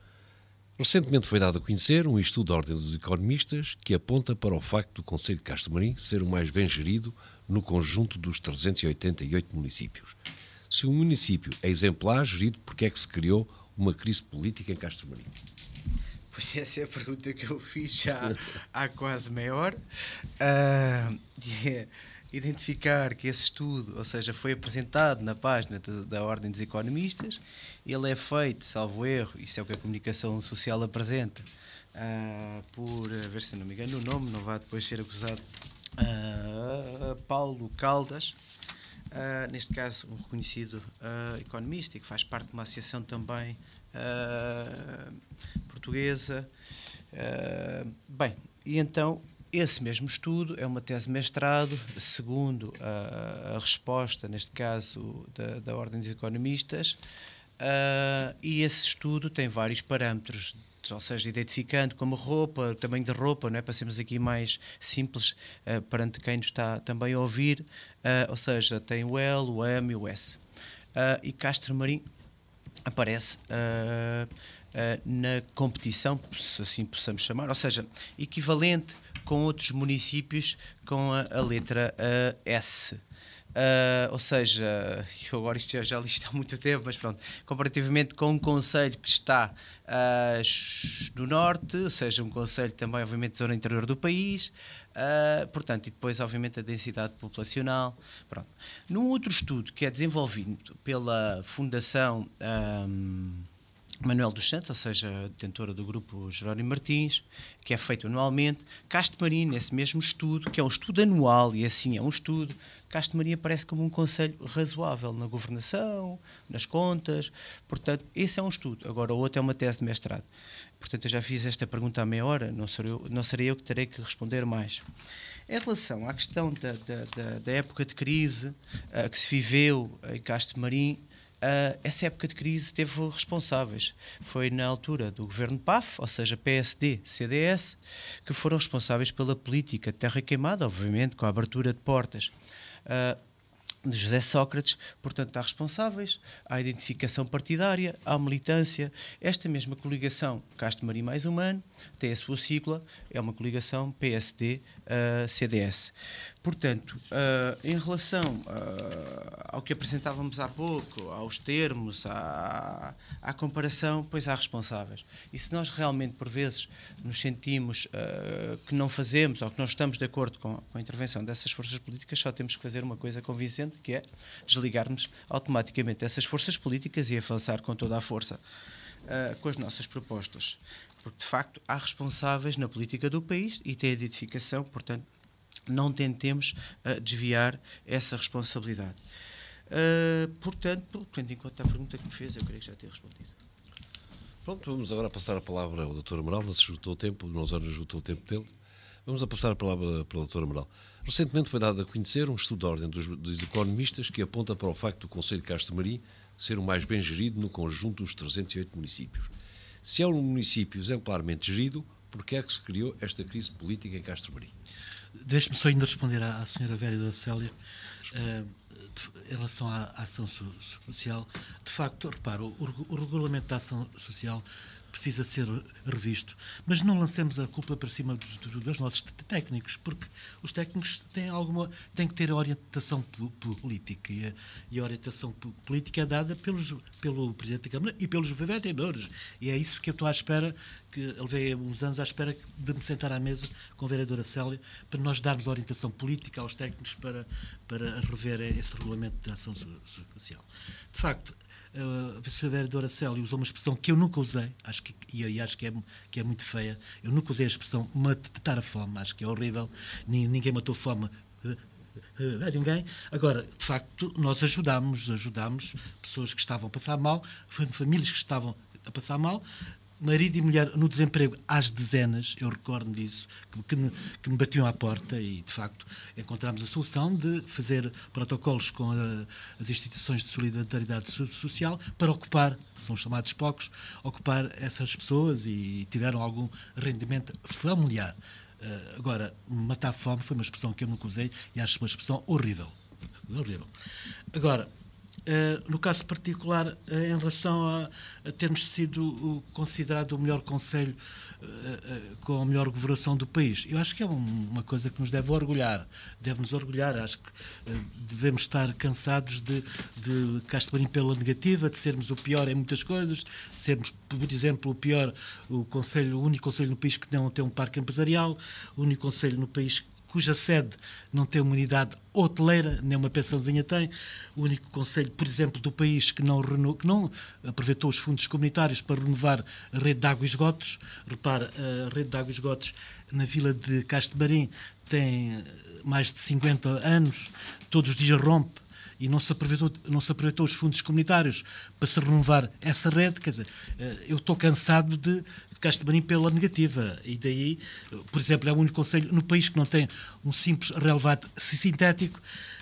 Recentemente foi dado a conhecer um estudo da Ordem dos Economistas que aponta para o facto do Conselho de Castro Marim ser o mais bem gerido no conjunto dos 388 municípios. Se um município é exemplar, gerido, porque é que se criou uma crise política em Castro Marim?
pois essa é a pergunta que eu fiz já há quase meia hora. Uh, yeah é identificar que esse estudo, ou seja, foi apresentado na página da, da, Ordem dos Economistas, ele é feito, salvo erro, isso é o que a comunicação social apresenta, uh, por, a ver se não me engano o nome, não vá depois ser acusado, uh, Paulo Caldas, Uh, neste caso, um reconhecido uh, ah, economista e que faz parte de uma associação também uh, portuguesa. bem, e então esse mesmo estudo é uma tese mestrado, segundo a, a resposta, neste caso, da, da Ordem dos Economistas, e esse estudo tem vários parâmetros ou seja, identificando como roupa, tamanho de roupa, não é? para sermos aqui mais simples uh, perante quem nos está também a ouvir, uh, ou seja, tem o L, o M e o S. Uh, e Castro Marim aparece na competição, se assim possamos chamar, ou seja, equivalente com outros municípios com a, a letra S. Uh, ou seja, eu agora isto, já li isto há muito tempo, mas pronto, comparativamente com um conselho que está uh, ah, no norte, ou seja, um conselho também, obviamente, zona interior do país, uh, portanto, e depois, obviamente, a densidade populacional. Pronto. Num outro estudo que é desenvolvido pela Fundação. Um, Manuel dos Santos, ou seja, detentora do grupo Jerónimo Martins, que é feito anualmente. Castro Marinho, esse mesmo estudo, que é um estudo anual e assim é um estudo, Castro Marinho aparece como um conselho razoável na governação, nas contas. Portanto, esse é um estudo. Agora, o outro é uma tese de mestrado. Portanto, eu já fiz esta pergunta há meia hora, não serei eu, não serei eu que terei que responder mais. Em relação à questão da, da, da, da época de crise uh, que se viveu em Castro Marim, Uh, essa época de crise teve responsáveis. Foi na altura do governo PAF, ou seja, PSD, CDS, que foram responsáveis pela política de terra queimada, obviamente, com a abertura de portas. Uh, de José Sócrates, portanto, há responsáveis, há identificação partidária, há militância. Esta mesma coligação Castro Marim Mais Humano tem a sua sigla, é uma coligação PSD-CDS. Eh, portanto, eh, em relação eh, ao que apresentávamos há pouco, aos termos, à, à, comparação, pois há responsáveis. E se nós realmente, por vezes, nos sentimos que não fazemos ou que não estamos de acordo com a intervenção dessas forças políticas, só temos que fazer uma coisa convincente que é desligarmos automaticamente essas forças políticas e avançar com toda a força uh, com as nossas propostas. Porque, de facto, há responsáveis na política do país e tem a identificação, portanto, não tentemos uh, desviar essa responsabilidade. Uh, portanto, em enquanto a pergunta que me fez, eu creio que já ter respondido.
Pronto, vamos agora passar a palavra ao Dr. Amaral. Não se juntou o tempo, não se juntou o tempo dele. Vamos a passar a palavra para o Dr. Amaral. Recentemente foi dado a conhecer um estudo de ordem dos, dos economistas que aponta para o facto do Conselho de Castro Marim ser o mais bem gerido no conjunto dos 308 municípios. Se é um município exemplarmente gerido, por que é que se criou esta crise política em Castro Marim?
Deixe-me só ainda responder à, à senhora vereadora Célia eh, em relação à, ação social. De facto, reparo, o regulamento da ação social precisa ser revisto. Mas não lancemos a culpa para cima dos nossos técnicos, porque os técnicos têm, alguma, têm que ter orientação política. E a, e a orientação política é dada pelos, pelo Presidente da Câmara e pelos vereadores. E é isso que eu estou à espera, que levei uns anos à espera de me sentar à mesa com a vereadora Célia, para nós darmos orientação política aos técnicos para, para rever esse regulamento de ação social. De facto, eh, a vice-vereadora Célia usou uma expressão que eu nunca usei, acho que, e acho que é, que é muito feia. Eu nunca usei a expressão matar a fome, acho que é horrível. Ninguém matou fome eh, eh, a ninguém. Agora, de facto, nós ajudámos, ajudámos pessoas que estavam a passar mal, famílias que estavam a passar mal, marido e mulher no desemprego às dezenas, eu recordo-me disso, que, me, que me batiam à porta e, de facto, encontramos a solução de fazer protocolos com a, as instituições de solidariedade social para ocupar, são os chamados poucos, ocupar essas pessoas e, e tiveram algum rendimento familiar. Uh, agora, matar fome foi uma expressão que eu nunca usei e acho uma expressão horrível. Horrível. Agora, eh, no caso particular, eh, em relação a, a, termos sido considerado o melhor conselho eh, com a melhor governação do país, eu acho que é uma coisa que nos deve orgulhar, deve nos orgulhar. Acho que devemos estar cansados de, de Castro pela negativa, de sermos o pior em muitas coisas, de sermos, por exemplo, o pior, o conselho, o único conselho no país que não tem um parque empresarial, o único conselho no país cuja sede não tem uma unidade hoteleira, nem uma pensãozinha tem. O único conselho, por exemplo, do país que não, reno... que não aproveitou os fundos comunitários para renovar a rede de água e esgotos. Repara, a rede de água e esgotos na vila de Castemarim tem eh, mais de 50 anos, todos os dias rompe e não se aproveitou, não se aproveitou os fundos comunitários para se renovar essa rede. Quer dizer, eh, eu estou cansado de Castro bem pela negativa. E daí, por exemplo, é o único conselho no país que não tem um simples relevado sintético.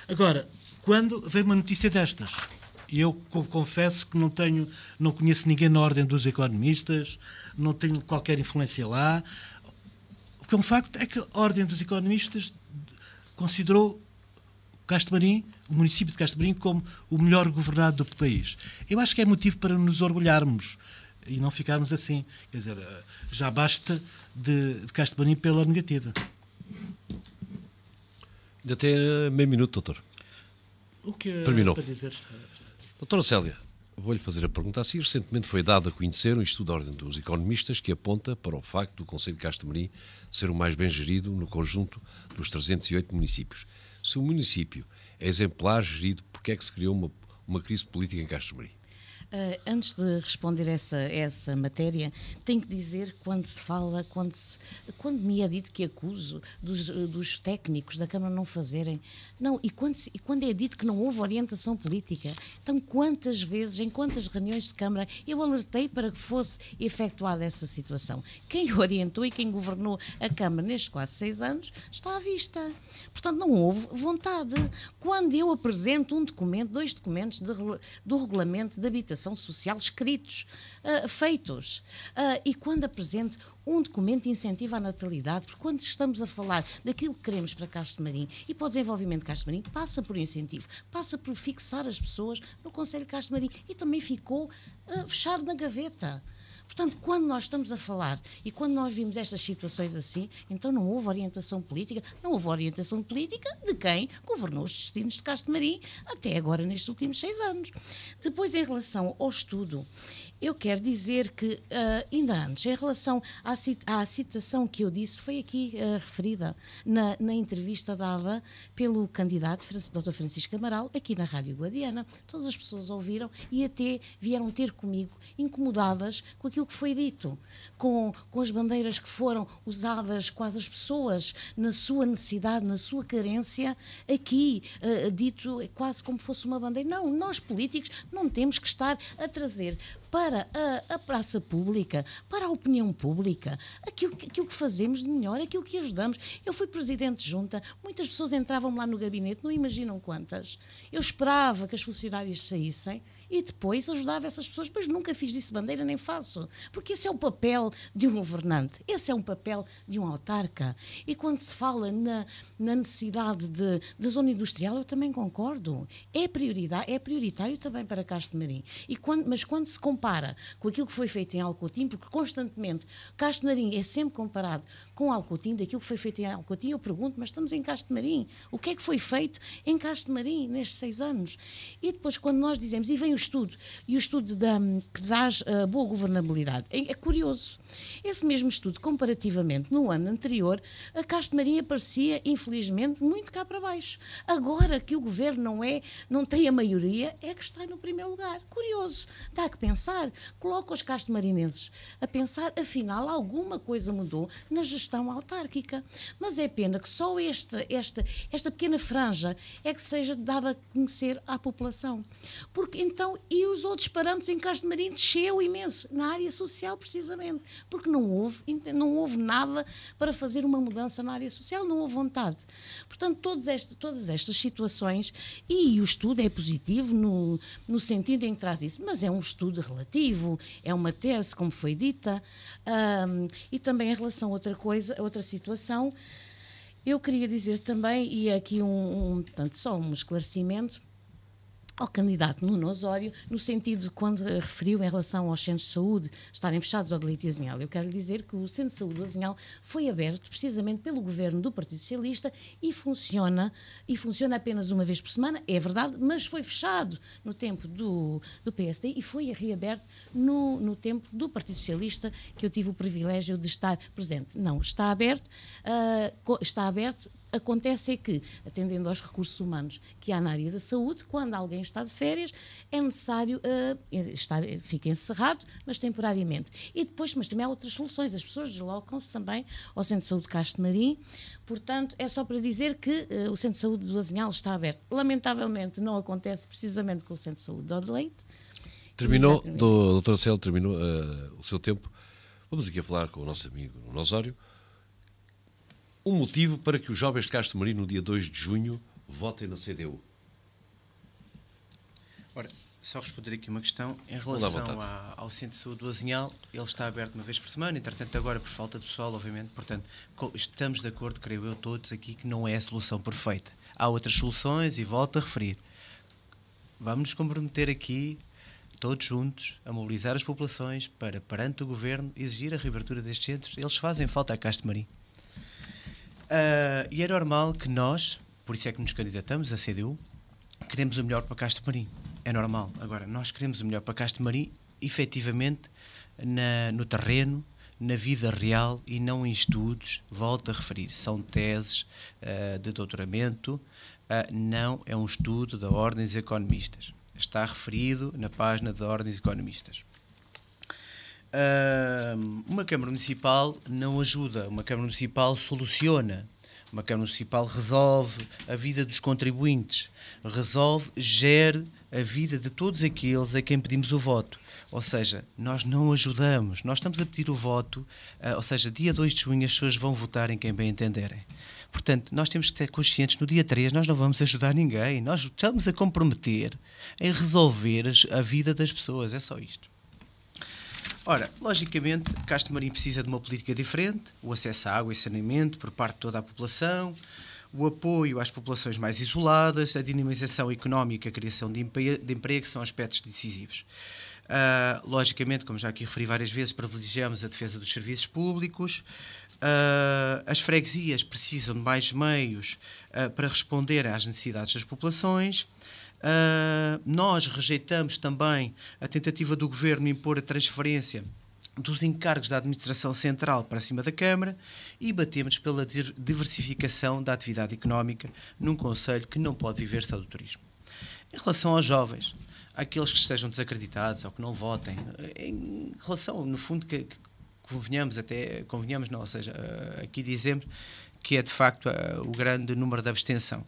Agora, quando vem uma notícia destas, eu confesso que não tenho, não conheço ninguém na ordem dos economistas, não tenho qualquer influência lá. O que é um facto é que a ordem dos economistas considerou Castro Marim, o município de Castro Marim, como o melhor governado do país. Eu acho que é motivo para nos orgulharmos e não ficarmos assim. Quer dizer, eh, já basta de, de Castro pela negativa. Ainda tem eh, meio minuto, doutor. O que é Terminou. para dizer?
Doutora Célia, vou-lhe fazer a pergunta assim. Recentemente foi dado a conhecer um estudo da Ordem dos Economistas que aponta para o facto do Conselho de Castro ser o mais bem gerido no conjunto dos 308 municípios. Se o município é exemplar gerido, porque é que se criou uma, uma crise política em Castro Marim?
Uh, antes de responder essa, essa matéria, tenho que dizer quando se fala, quando, se, quando me é dito que acuso dos, dos técnicos da Câmara não fazerem, não, e quando, se, e quando é dito que não houve orientação política, então quantas vezes, em quantas reuniões de Câmara, eu alertei para que fosse efetuada essa situação. Quem <laughs> orientou e quem governou a Câmara nestes quase seis anos está à vista. Portanto, não houve vontade. Quando eu apresento um documento, dois documentos de, do regulamento de habitação, comunicação social escritos, uh, feitos. Uh, e quando apresento um documento de incentivo à natalidade, porque quando estamos a falar daquilo que queremos para Castro Marim e para o desenvolvimento de Castro Marim, passa por incentivo, passa por fixar as pessoas no Conselho de Castro Marim e também ficou uh, fechado na gaveta. Portanto, quando nós estamos a falar e quando nós vimos estas situações assim, então não houve orientação política, não houve orientação política de quem governou os destinos de Castro Marim até agora nestes últimos seis anos. Depois, em relação ao estudo, eu quero dizer que, uh, ainda antes, em relação à, cita à, citação que eu disse, foi aqui uh, referida na, na, entrevista dada pelo candidato Dr. Francisco Amaral, aqui na Rádio Guadiana. Todas as pessoas ouviram e até vieram ter comigo incomodadas com aquilo que foi dito, com, com as bandeiras que foram usadas, quase as pessoas, na sua necessidade, na sua carência, aqui, uh, dito quase como fosse uma bandeira. Não, nós políticos não temos que estar a trazer para a, a, praça pública, para a opinião pública, aquilo que, aquilo que fazemos de melhor, aquilo que ajudamos. Eu fui presidente junta, muitas pessoas entravam lá no gabinete, não imaginam quantas. Eu esperava que as funcionárias saíssem e depois ajudava essas pessoas, mas nunca fiz disso bandeira, nem faço. Porque esse é o papel de um governante, esse é um papel de um autarca. E quando se fala na, na necessidade de, da zona industrial, eu também concordo. É, prioridade, é prioritário também para Castro Marim. E quando, mas quando se compara com aquilo que foi feito em Alcotim, porque constantemente Castro Marim é sempre comparado com Alcotim, daquilo que foi feito em Alcotim, eu pergunto, mas estamos em Castro Marim, o que é que foi feito em Castro Marim nestes seis anos? E depois, quando nós dizemos, e vem estudo, e o estudo da, que dá a eh, boa governabilidade. É, é, curioso. Esse mesmo estudo, comparativamente no ano anterior, a Castro Maria parecia, infelizmente, muito cá para baixo. Agora que o governo não é, não tem a maioria, é que está no primeiro lugar. Curioso. Dá que pensar. Coloca os Castro Marinenses a pensar, afinal, alguma coisa mudou na gestão autárquica. Mas é pena que só esta, esta, esta pequena franja é que seja dada a conhecer à população. Porque então então, e os outros parâmetros em Castro Marim desceu imenso, na área social precisamente, porque não houve, não houve nada para fazer uma mudança na área social, não houve vontade. Portanto, todas, estas todas estas situações, e o estudo é positivo no, no sentido em que traz isso, mas é um estudo relativo, é uma tese, como foi dita, um, e também em relação a outra coisa, a outra situação, eu queria dizer também, e aqui um, um portanto, só um esclarecimento, ao candidato Nuno Osório, no sentido de quando referiu em relação aos centros de saúde estarem fechados ao delito de azinhal. Eu quero dizer que o centro de saúde do azinhal foi aberto precisamente pelo governo do Partido Socialista e funciona, e funciona apenas uma vez por semana, é verdade, mas foi fechado no tempo do, do PSD e foi reaberto no, no tempo do Partido Socialista, que eu tive o privilégio de estar presente. Não, está aberto, uh, está aberto acontece é que, atendendo aos recursos humanos que há na área da saúde, quando alguém está de férias, é necessário uh, estar, eh, fica encerrado, mas temporariamente. E depois, mas também há outras soluções, as pessoas deslocam-se também ao Centro de Saúde Castro Marim, portanto, é só para dizer que uh, o Centro de Saúde do Azinhal está aberto. Lamentavelmente não acontece precisamente com o Centro de Saúde de Odeleite.
Terminou, terminou. doutora Célia, terminou uh, o seu tempo. Vamos aqui falar com o nosso amigo Nosório um motivo para que os jovens de Castro Marinho, no dia 2 de junho, votem na CDU.
Ora, só responder aqui uma questão. Em relação ao Centro de Saúde do Azinhal, ele está aberto uma vez por semana, entretanto, agora por falta de pessoal, obviamente. Portanto, estamos de acordo, creio eu, todos aqui, que não é a solução perfeita. Há outras soluções e volto a referir. Vamos nos comprometer aqui, todos juntos, a mobilizar as populações para, perante o governo, exigir a reabertura destes centros. Eles fazem falta a Castro Marinho. Uh, e é normal que nós, por isso é que nos candidatamos à CDU, queremos o melhor para Castro Marim. É normal. Agora, nós queremos o melhor para Castro Marim, efetivamente, na, no terreno, na vida real e não em estudos. Volto a referir, são teses uh, de doutoramento, uh, não é um estudo da Ordens Economistas. Está referido na página da Ordens Economistas. Uh, uma Câmara Municipal não ajuda, uma Câmara Municipal soluciona, uma Câmara Municipal resolve a vida dos contribuintes, resolve, gere a vida de todos aqueles a quem pedimos o voto. Ou seja, nós não ajudamos, nós estamos a pedir o voto, uh, ou seja, dia 2 de junho as pessoas vão votar em quem bem entenderem. Portanto, nós temos que ter conscientes no dia 3, nós não vamos ajudar ninguém, nós estamos a comprometer em resolver a vida das pessoas, é só isto. Ora, logicamente, Castro Marim precisa de uma política diferente, o acesso à água e saneamento por parte de toda a população, o apoio às populações mais isoladas, a dinamização económica, a criação de, de emprego, são aspectos decisivos. Uh, logicamente, como já aqui referi várias vezes, privilegiamos a defesa dos serviços públicos. Uh, as freguesias precisam de mais meios uh, para responder às necessidades das populações. Uh, nós rejeitamos também a tentativa do governo impor a transferência dos encargos da administração central para cima da Câmara e batemos pela diversificação da atividade económica num Conselho que não pode viver só do turismo. Em relação aos jovens, aqueles que estejam desacreditados ou que não votem, em relação, no fundo, que, que convenhamos até, convenhamos não, ou seja, ah, aqui dizemos que é de facto ah, o grande número de abstenção.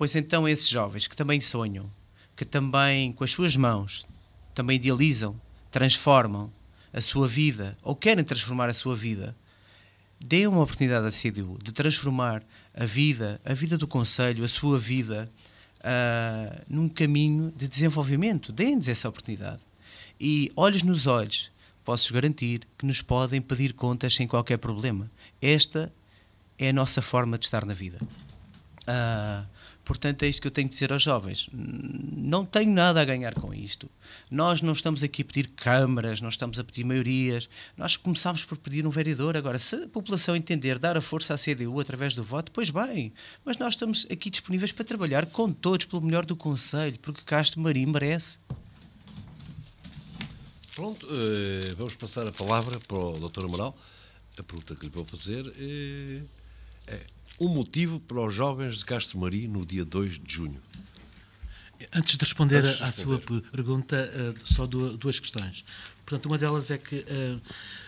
Pois então esses jovens que também sonham, que também com as suas mãos também idealizam, transformam a sua vida ou querem transformar a sua vida, deem uma oportunidade à CDU de transformar a vida, a vida do Conselho, a sua vida, uh, num caminho de desenvolvimento. Deem-nos essa oportunidade. E olhos nos olhos, posso garantir que nos podem pedir contas sem qualquer problema. Esta é a nossa forma de estar na vida. Uh, Portanto, é isto que eu tenho que dizer aos jovens. Não tenho nada a ganhar com isto. Nós não estamos aqui a pedir câmaras, não estamos a pedir maiorias. Nós começámos por pedir um vereador. Agora, se a população entender dar a força à CDU através do voto, pois bem. Mas nós estamos aqui disponíveis para trabalhar com todos pelo melhor do Conselho, porque Castro Marim merece.
Pronto, eh, vamos passar a palavra para o Dr. Amaral. A pergunta que lhe vou fazer eh, é, é um motivo para os jovens de Castro Marim no dia 2 de junho.
Antes de responder, Antes de responder. à sua pergunta, eh, só duas questões. Portanto, uma delas é que, eh,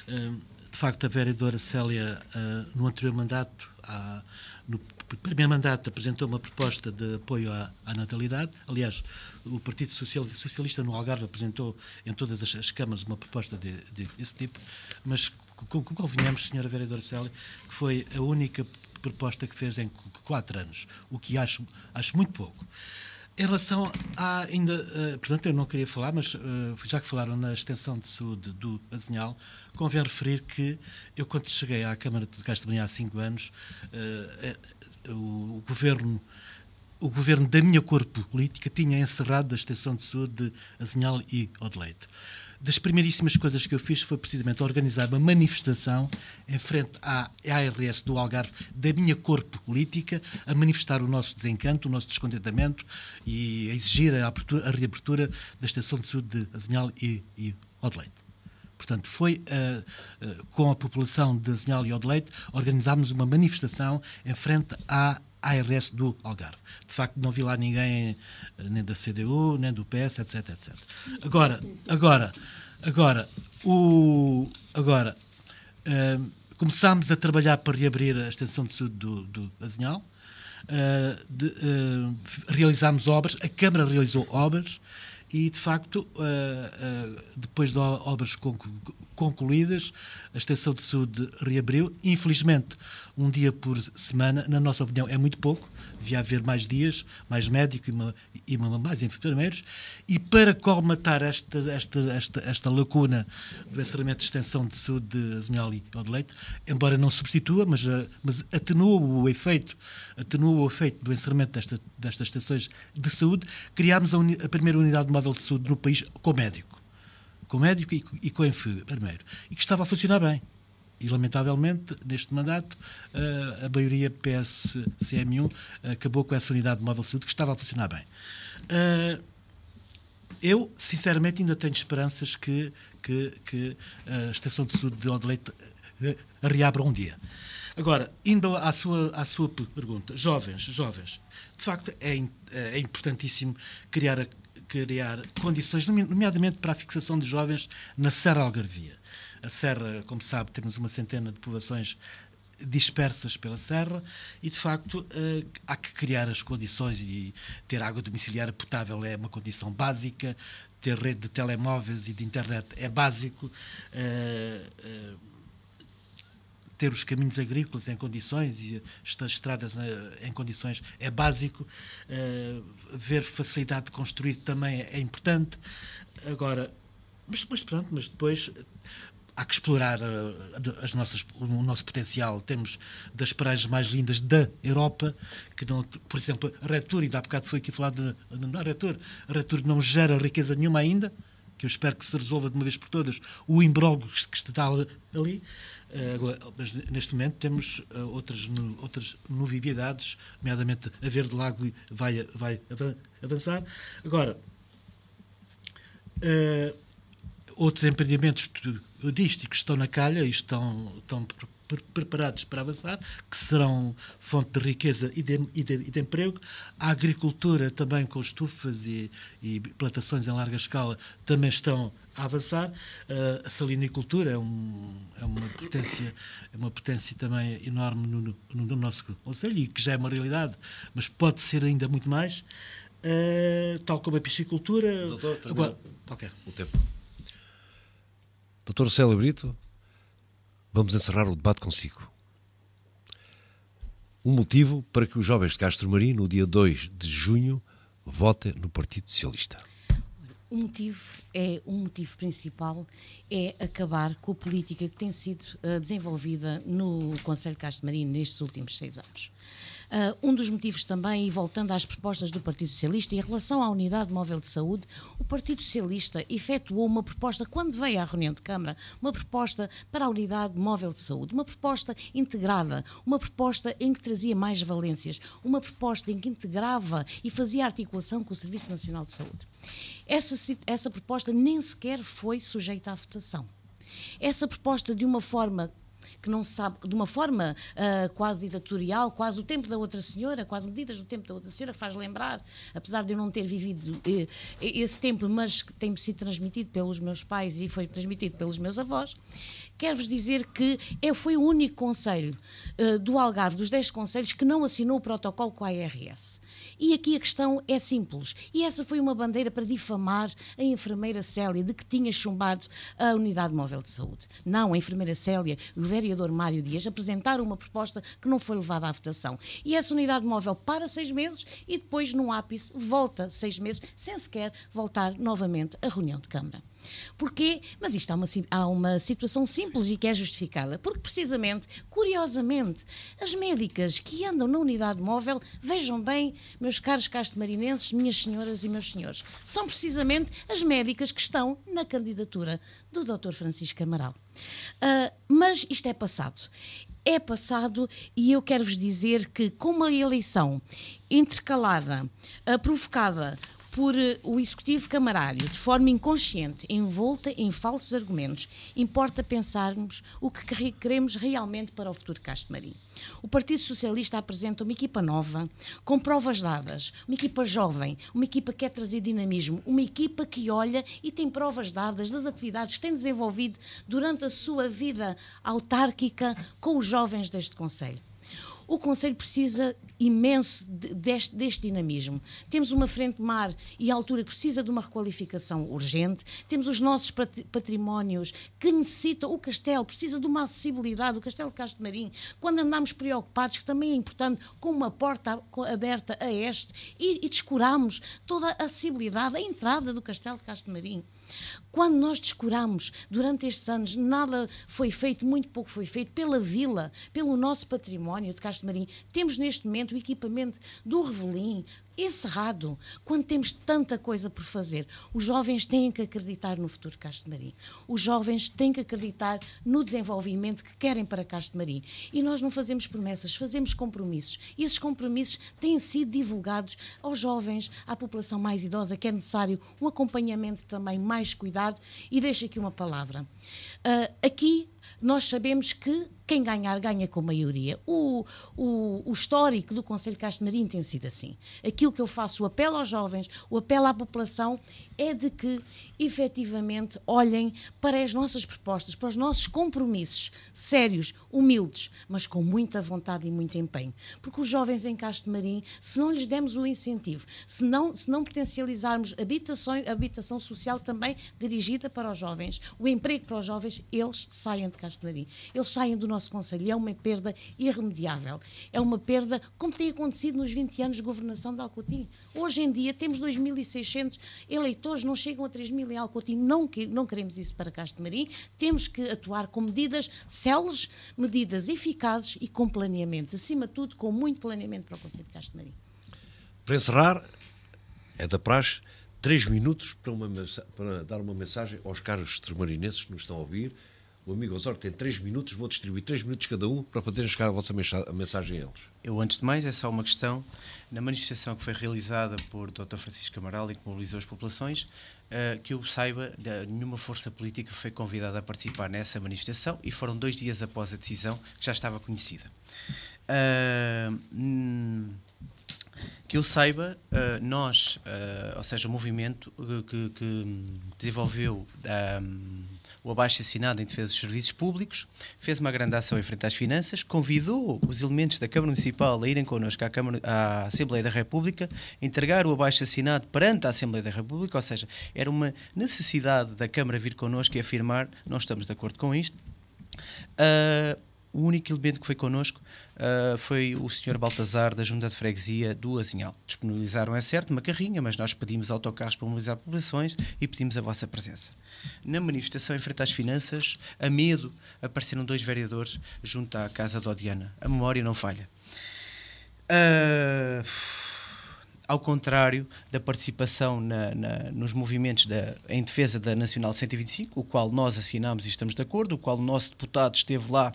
eh, de facto, a vereadora Célia, no anterior mandato, no primeiro mandato, apresentou uma proposta de apoio à, natalidade. Aliás, o Partido Socialista no Algarve apresentou em todas as, câmaras uma proposta desse tipo, mas convenhamos, senhora vereadora Célia, que foi a única proposta que fez em quatro anos, o que acho, acho muito pouco. Em relação a ainda, uh, portanto, eu não queria falar, mas uh, já que falaram na extensão de saúde do Azinhal, convém referir que eu, quando cheguei à Câmara de Castro há cinco anos, uh, o, o, governo o governo da minha cor política tinha encerrado a extensão de saúde de Azinhal e Odeleite das primeiríssimas coisas que eu fiz foi precisamente organizar uma manifestação em frente à ARS do Algarve, da minha cor política, a manifestar o nosso desencanto, o nosso descontentamento e a exigir a, abertura, a reabertura da Estação de Saúde de Azinhal e, e Odeleite. Portanto, foi uh, uh, com a população de Azinhal e Odeleite, organizámos uma manifestação em frente à ARS do Algarve. De facto, não vi lá ninguém eh, nem da CDU, nem do PS, etc, etc. Agora, agora, agora, o, agora uh, começámos a trabalhar para reabrir a extensão de saúde do, do Azinhal, uh, de, uh, realizámos obras, a Câmara realizou obras, e de facto, depois de obras concluídas. A Estação de Saúde reabriu. Infelizmente, um dia por semana, na nossa opinião, é muito pouco. Devia haver mais dias, mais médico e, uma, e uma, mais enfermeiros. E para colmatar esta, esta, esta, esta lacuna do encerramento de extensão de saúde de Azinholi e de Leite, embora não substitua, mas, eh, mas atenua o efeito, atenua o efeito do encerramento desta, destas estações de saúde, criámos a, uni, a primeira unidade móvel de saúde no país com médico com médico e, com o enfermeiro, e que estava a funcionar bem. E, lamentavelmente, neste mandato, eh, a maioria PS-CM1 eh, acabou com essa unidade de móvel de saúde que estava a funcionar bem. Eh, eu, sinceramente, ainda tenho esperanças que, que, que a Estação de Saúde de Odeleite reabra um dia. Agora, indo à sua, à sua pergunta, jovens, jovens, de facto é, é importantíssimo criar a criar condições, nomeadamente para a fixação de jovens na Serra Algarvia. A Serra, como sabe, temos uma centena de povoações dispersas pela serra e de facto eh, há que criar as condições e ter água domiciliar potável é uma condição básica ter rede de telemóveis e de internet é básico eh, eh, ter os caminhos agrícolas em condições e estas estradas eh, em condições é básico. Eh, ver facilidade de construir também é importante. Agora, mas, depois pronto, mas depois eh, há que explorar as nossas, o nosso potencial. Temos das praias mais lindas da Europa, que não, por exemplo, a Retur, ainda há bocado foi aqui falado na Retur, a Retur não gera riqueza nenhuma ainda, que eu espero que se resolva de uma vez por todas, o imbróglio que está ali. Eh, mas neste momento temos eh, outras, outras novidades, nomeadamente a Verde Lago vai, vai avançar. Agora, eh, outros empreendimentos turísticos estão na calha e estão, estão preparados para avançar, que serão fonte de riqueza e de, e de, e de emprego. A agricultura também com estufas e, e, plantações em larga escala também estão a avançar. Uh, a salinicultura é, um, é, uma potência, é uma potência também enorme no, no, no nosso conselho e que já é uma realidade, mas pode ser ainda muito mais, uh, tal como a piscicultura. Doutor, agora,
okay. o tempo. Doutor Célio Brito, vamos encerrar o debate consigo. Um motivo para que os jovens de Castro Marim, no dia 2 de junho, votem no Partido Socialista.
O motivo é um motivo principal é acabar com a política que tem sido uh, desenvolvida no Conselho de Castro Marinho nestes últimos seis anos. Uh, um dos motivos também, e voltando às propostas do Partido Socialista, em relação à unidade móvel de saúde, o Partido Socialista efetuou uma proposta, quando veio à reunião de Câmara, uma proposta para a unidade móvel de saúde, uma proposta integrada, uma proposta em que trazia mais valências, uma proposta em que integrava e fazia articulação com o Serviço Nacional de Saúde. Essa, essa proposta nem sequer foi sujeita à votação. Essa proposta, de uma forma que não se sabe, de uma forma uh, quase ditatorial, quase o tempo da outra senhora, quase medidas do tempo da outra senhora, faz lembrar, apesar de eu não ter vivido uh, esse tempo, mas que tem sido transmitido pelos meus pais e foi transmitido pelos meus avós, quero-vos dizer que eu é, fui o único conselho uh, do Algarve, dos 10 conselhos, que não assinou o protocolo com a ARS. E aqui a questão é simples. E essa foi uma bandeira para difamar a enfermeira Célia de que tinha chumbado a unidade móvel de saúde. Não, a enfermeira Célia, o velho vereador Mário Dias apresentar uma proposta que não foi levada à votação. E essa unidade móvel para seis meses e depois, no ápice, volta seis meses, sem sequer voltar novamente à reunião de Câmara. Porquê? Mas isto há uma, há uma situação simples e que é justificada, porque precisamente, curiosamente, as médicas que andam na unidade móvel, vejam bem, meus caros castemarinenses, minhas senhoras e meus senhores, são precisamente as médicas que estão na candidatura do Dr. Francisco Amaral. Uh, mas isto é passado é passado e eu quero vos dizer que, com uma eleição intercalada, ah, provocada por eh, o executivo camarário, de forma inconsciente, envolta em falsos argumentos, importa pensarmos o que queremos realmente para o futuro Castro Marim. O Partido Socialista apresenta uma equipa nova, com provas dadas, uma equipa jovem, uma equipa que quer é trazer dinamismo, uma equipa que olha e tem provas dadas das atividades que tem desenvolvido durante a sua vida autárquica com os jovens deste Conselho. O Conselho precisa imenso deste, deste, dinamismo. Temos uma frente mar e altura que precisa de uma requalificação urgente, temos os nossos patrimónios que necessitam, o castelo precisa de uma acessibilidade, o castelo de Castro Marim, quando andamos preocupados, que também é importante, com uma porta aberta a este e, e descuramos toda a acessibilidade, a entrada do castelo de Castro Marim. Quando nós descuramos durante estes anos, nada foi feito, muito pouco foi feito pela vila, pelo nosso património de Castro Marim. Temos neste momento o equipamento do Revelim encerrado, quando temos tanta coisa por fazer. Os jovens têm que acreditar no futuro de Castro Marim. Os jovens têm que acreditar no desenvolvimento que querem para Castro Marim. E nós não fazemos promessas, fazemos compromissos. E esses compromissos têm sido divulgados aos jovens, à população mais idosa, que é necessário um acompanhamento também mais cuidado sociedade. E deixo aqui uma palavra. Uh, aqui nós sabemos que quem ganhar, ganha com maioria. O, o, o histórico do Conselho Castro Marim tem sido assim. Aquilo que eu faço, o apelo aos jovens, o apelo à população, é de que efetivamente olhem para as nossas propostas, para os nossos compromissos, sérios, humildes, mas com muita vontade e muito empenho. Porque os jovens em Castro Marim, se não lhes demos o incentivo, se não, se não potencializarmos habitação, habitação social também dirigida para os jovens, o emprego para os jovens, eles saem de Castro Darim. Eles saem do nosso Conselho e é uma perda irremediável. É uma perda como tem acontecido nos 20 anos de governação de Alcotim. Hoje em dia temos 2.600 eleitores, não chegam a 3.000 em Alcotim. Não, não queremos isso para Castro Marim. Temos que atuar com medidas céleres, medidas eficazes e com planeamento. Acima de tudo, com muito planeamento para o Conselho de Castro Marim.
Para encerrar, é da praxe, três minutos para, uma, para dar uma mensagem aos caros extremarinenses que nos estão a ouvir, o amigo Osório tem 3 minutos, vou distribuir
3 minutos cada um para fazerem chegar a vossa mensagem a eles. Eu, antes de mais, é só uma questão. Na manifestação que foi realizada por Dr. Francisco Amaral e que mobilizou as populações, eh, que eu saiba, nenhuma força política foi convidada a participar nessa manifestação e foram dois dias após a decisão que já estava conhecida. Uh, hum, que eu saiba, eh, nós, ou seja, o movimento que, que desenvolveu. Um, o abaixo-assinado em defesa dos serviços públicos, fez uma grande ação em frente às finanças, convidou os elementos da Câmara Municipal a irem connosco à, Câmara, à Assembleia da República, entregar o abaixo-assinado perante a Assembleia da República, ou seja, era uma necessidade da Câmara vir connosco e afirmar não estamos de acordo com isto. Uh, o único elemento que foi connosco uh, foi o Sr. Baltazar, da Junta de Freguesia do Azinhal. Disponibilizaram, é certo, uma carrinha, mas nós pedimos autocarros para mobilizar populações e pedimos a vossa presença. Na manifestação em frente às finanças, a medo, apareceram dois vereadores junto à Casa da Odiana. A memória não falha. Uh, ao contrário da participação na, na, nos movimentos da, em defesa da Nacional 125, o qual nós assinámos e estamos de acordo, o qual o nosso deputado esteve lá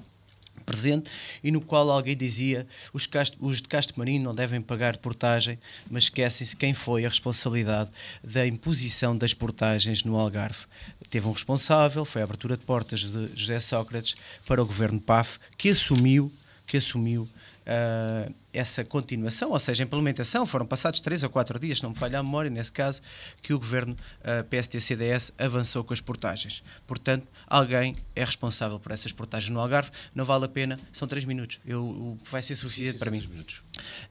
presente e no qual alguém dizia os, casto, os de Castro Marinho não devem pagar portagem, mas esquecem-se quem foi a responsabilidade da imposição das portagens no Algarve. Teve um responsável, foi a abertura de portas de José Sócrates para o governo PAF, que assumiu que assumiu eh, essa continuação, ou seja, implementação. Foram passados três ou quatro dias, não me falha a memória, nesse caso, que o governo uh, eh, PST-CDS avançou com as portagens. Portanto, alguém é responsável por essas portagens no Algarve. Não vale a pena, são três minutos. Eu, vai ser suficiente sim, sim, para mim. Minutos.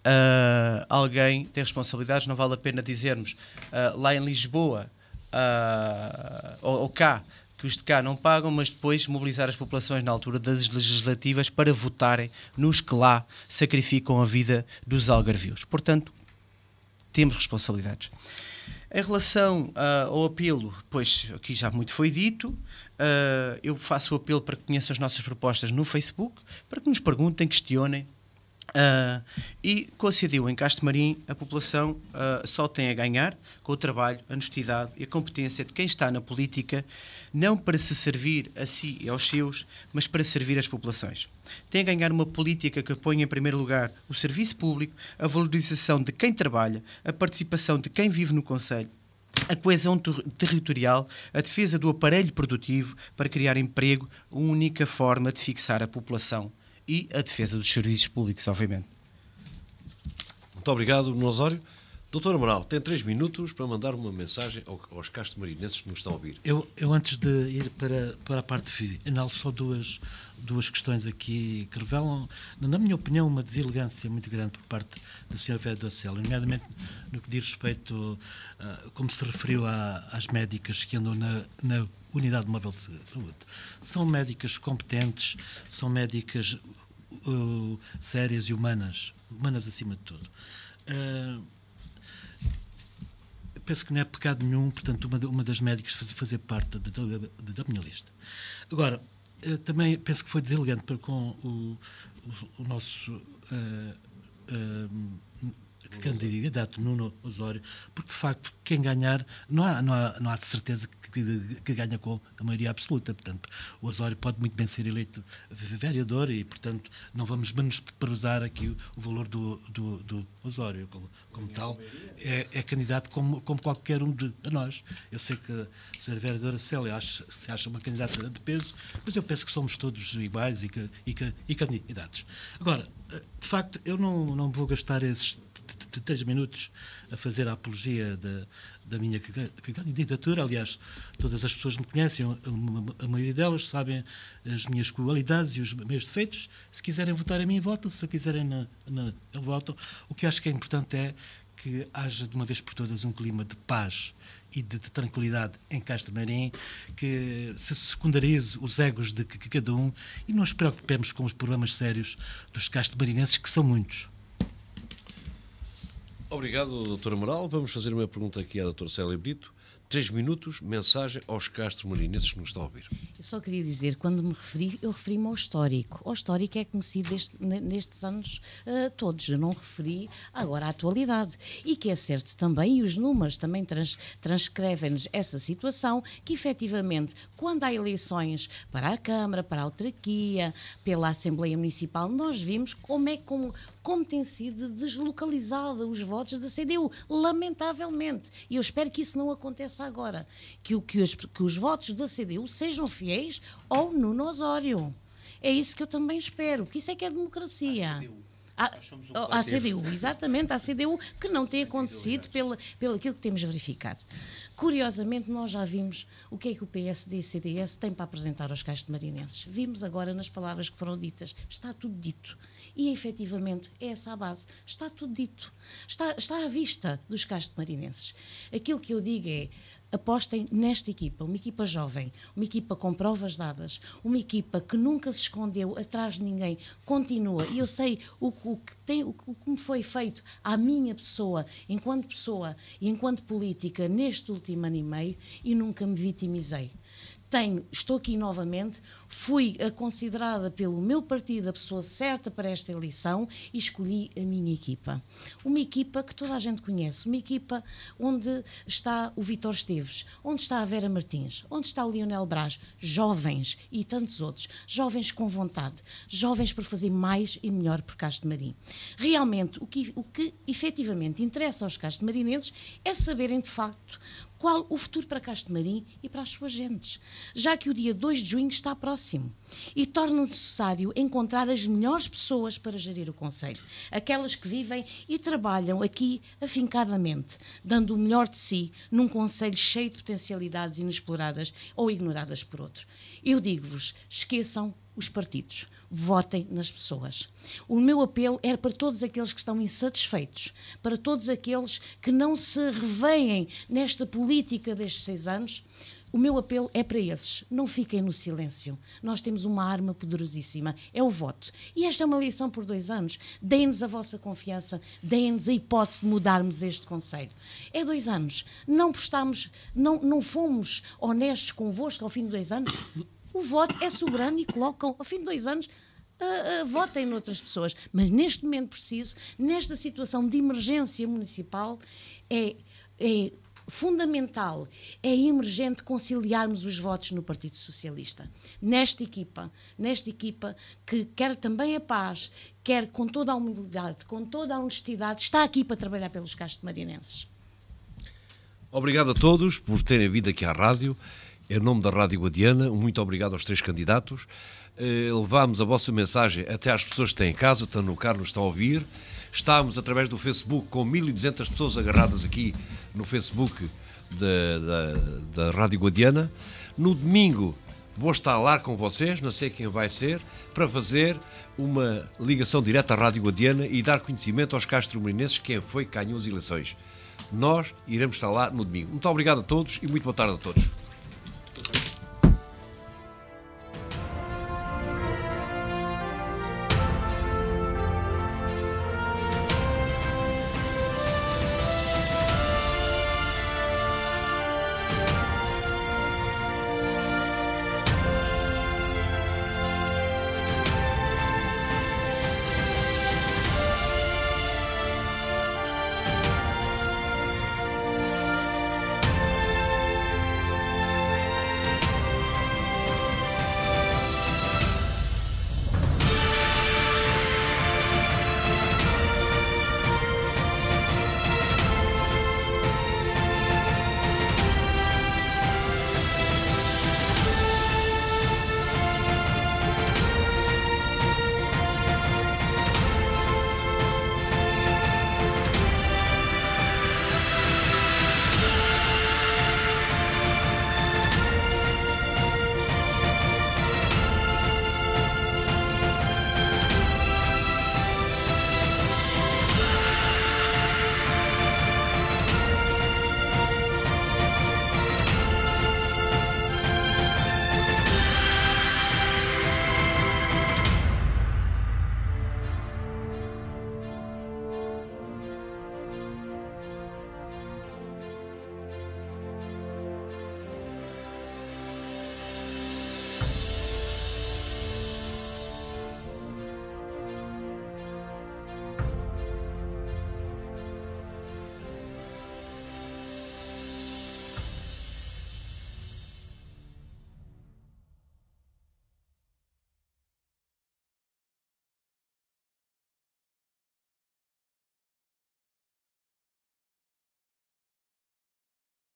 Uh, alguém tem responsabilidades, não vale a pena dizermos. lá em Lisboa, ou, ou cá, que os de cá não pagam, mas depois mobilizar as populações na altura das legislativas para votarem nos que lá sacrificam a vida dos algarvios. Portanto, temos responsabilidades. Em relação uh, ao apelo, pois aqui já muito foi dito, uh, eu faço o apelo para que conheçam as nossas propostas no Facebook, para que nos perguntem, questionem, Uh, e coincidiu em Castemarim a população uh, só tem a ganhar com o trabalho, a honestidade e a competência de quem está na política, não para se servir a si e aos seus, mas para servir as populações. Tem a ganhar uma política que ponha em primeiro lugar o serviço público, a valorização de quem trabalha, a participação de quem vive no Conselho, a coesão ter territorial, a defesa do aparelho produtivo para criar emprego, a única forma de fixar a população e a defesa dos serviços públicos, obviamente.
Muito obrigado, Bruno Osório. Doutor Amaral, tem três minutos para mandar uma mensagem aos castro-marinenses que nos estão
a ouvir. Eu, eu antes de ir para, para a parte final só duas, duas questões aqui que revelam, na minha opinião, uma deselegância muito grande por parte da senhora Vera Acelo, nomeadamente no que diz respeito, uh, como se referiu a, às médicas que andam na, na Unidade Móvel de Saúde. São médicas competentes, são médicas uh, sérias e humanas, humanas acima de tudo. Uh, penso que não é pecado nenhum, portanto, uma, uma das médicas fazer, fazer parte de, de, da minha lista. Agora, uh, também penso que foi deselegante para com o, o, o nosso. Uh, candidato Nuno Osório, porque de facto quem ganhar, não há, não há, não há de certeza que, que, ganha com a maioria absoluta, portanto o Osório pode muito bem ser eleito vereador e portanto não vamos menosprezar aqui o, o valor do, do, do Osório como, como tal, é, é, candidato como, como qualquer um de nós. Eu sei que a senhora vereadora Célia acha, se acha uma candidata de peso, mas eu penso que somos todos iguais e, que, e, que, e candidatos. Agora, de facto, eu não, não vou gastar esses de três minutos a fazer a apologia da, da minha candidatura. Aliás, todas as pessoas me conhecem, a maioria delas sabem as minhas qualidades e os meus defeitos. Se quiserem votar a mim, votam. Se quiserem, não, não votam. O que acho que é importante é que haja de uma vez por todas um clima de paz e de, de tranquilidade em Castro Marim, que se secundarize os egos de cada um e não nos preocupemos com os problemas sérios dos castro que são muitos.
Obrigado, doutora Moral. Vamos fazer uma pergunta aqui à doutora Célia Brito. Três minutos, mensagem aos castros marinenses que nos estão a ouvir.
Eu só queria dizer, quando me referi, eu referi-me ao histórico. O histórico é conhecido deste, nestes anos uh, todos. Eu não referi agora à atualidade. E que é certo também, e os números também trans, transcrevem-nos essa situação, que efetivamente, quando há eleições para a Câmara, para a autarquia, pela Assembleia Municipal, nós vimos como é como, como tem sido deslocalizada os votos da CDU, lamentavelmente. E eu espero que isso não aconteça interessa agora que, o, que, os, que os votos da CDU sejam fiéis ao Nuno Osório. É isso que eu também espero, porque isso é que é democracia. A CDU. À, CDU, exatamente, à CDU, que não tem acontecido pelo, pelo aquilo que temos verificado. Curiosamente, nós já vimos o que é que o PSD e CDS têm para apresentar aos cais de marinenses. Vimos agora nas palavras que foram ditas, está tudo dito. E efetivamente é essa a base. Está tudo dito. Está, está à vista dos castos marinenses. Aquilo que eu digo é apostem nesta equipa, uma equipa jovem, uma equipa com provas dadas, uma equipa que nunca se escondeu atrás de ninguém, continua. E eu sei o, o, que tem, o, o que me foi feito à minha pessoa, enquanto pessoa e enquanto política, neste último ano e meio, e nunca me vitimizei tenho, estou aqui novamente, fui considerada pelo meu partido a pessoa certa para esta eleição e escolhi a minha equipa. Uma equipa que toda a gente conhece, uma equipa onde está o Vitor Esteves, onde está a Vera Martins, onde está o Lionel Braz, jovens e tantos outros, jovens com vontade, jovens para fazer mais e melhor por Castro Marim. Realmente, o que, o que efetivamente interessa aos castemarineses é saberem de facto qual o futuro para Castro Marim e para as suas gentes, já que o dia 2 de junho está próximo e torna necessário encontrar as melhores pessoas para gerir o Conselho, aquelas que vivem e trabalham aqui afincadamente, dando o melhor de si num Conselho cheio de potencialidades inexploradas ou ignoradas por outro. Eu digo-vos, esqueçam os partidos votem nas pessoas. O meu apelo era para todos aqueles que estão insatisfeitos, para todos aqueles que não se reveem nesta política destes seis anos. O meu apelo é para esses, não fiquem no silêncio. Nós temos uma arma poderosíssima, é o voto. E esta é uma lição por dois anos. Deem-nos a vossa confiança, deem-nos a hipótese de mudarmos este Conselho. É dois anos. Não prestamos, não, não fomos honestos convosco ao fim de dois anos o voto é soberano e colocam, ao fim de dois anos, Uh, uh, votem noutras pessoas. Mas neste momento preciso, nesta situação de emergência municipal, é, é fundamental, é emergente conciliarmos os votos no Partido Socialista. Nesta equipa, nesta equipa que quer também a paz, quer com toda a humildade, com toda a honestidade, está aqui para trabalhar pelos castos marinenses.
Obrigado a todos por terem vindo aqui à rádio. Em nome da Rádio Guadiana, muito obrigado aos três candidatos. Eh, Levámos a vossa mensagem até às pessoas que têm em casa, estão no Carlos, estão a ouvir. Estamos através do Facebook com 1.200 pessoas agarradas aqui no Facebook da, da, da Rádio Guadiana. No domingo vou estar lá com vocês, não sei quem vai ser, para fazer uma ligação direta à Rádio Guadiana e dar conhecimento aos castro-melinenses quem foi que ganhou as eleições. Nós iremos estar lá no domingo. Muito obrigado a todos e muito boa tarde a todos.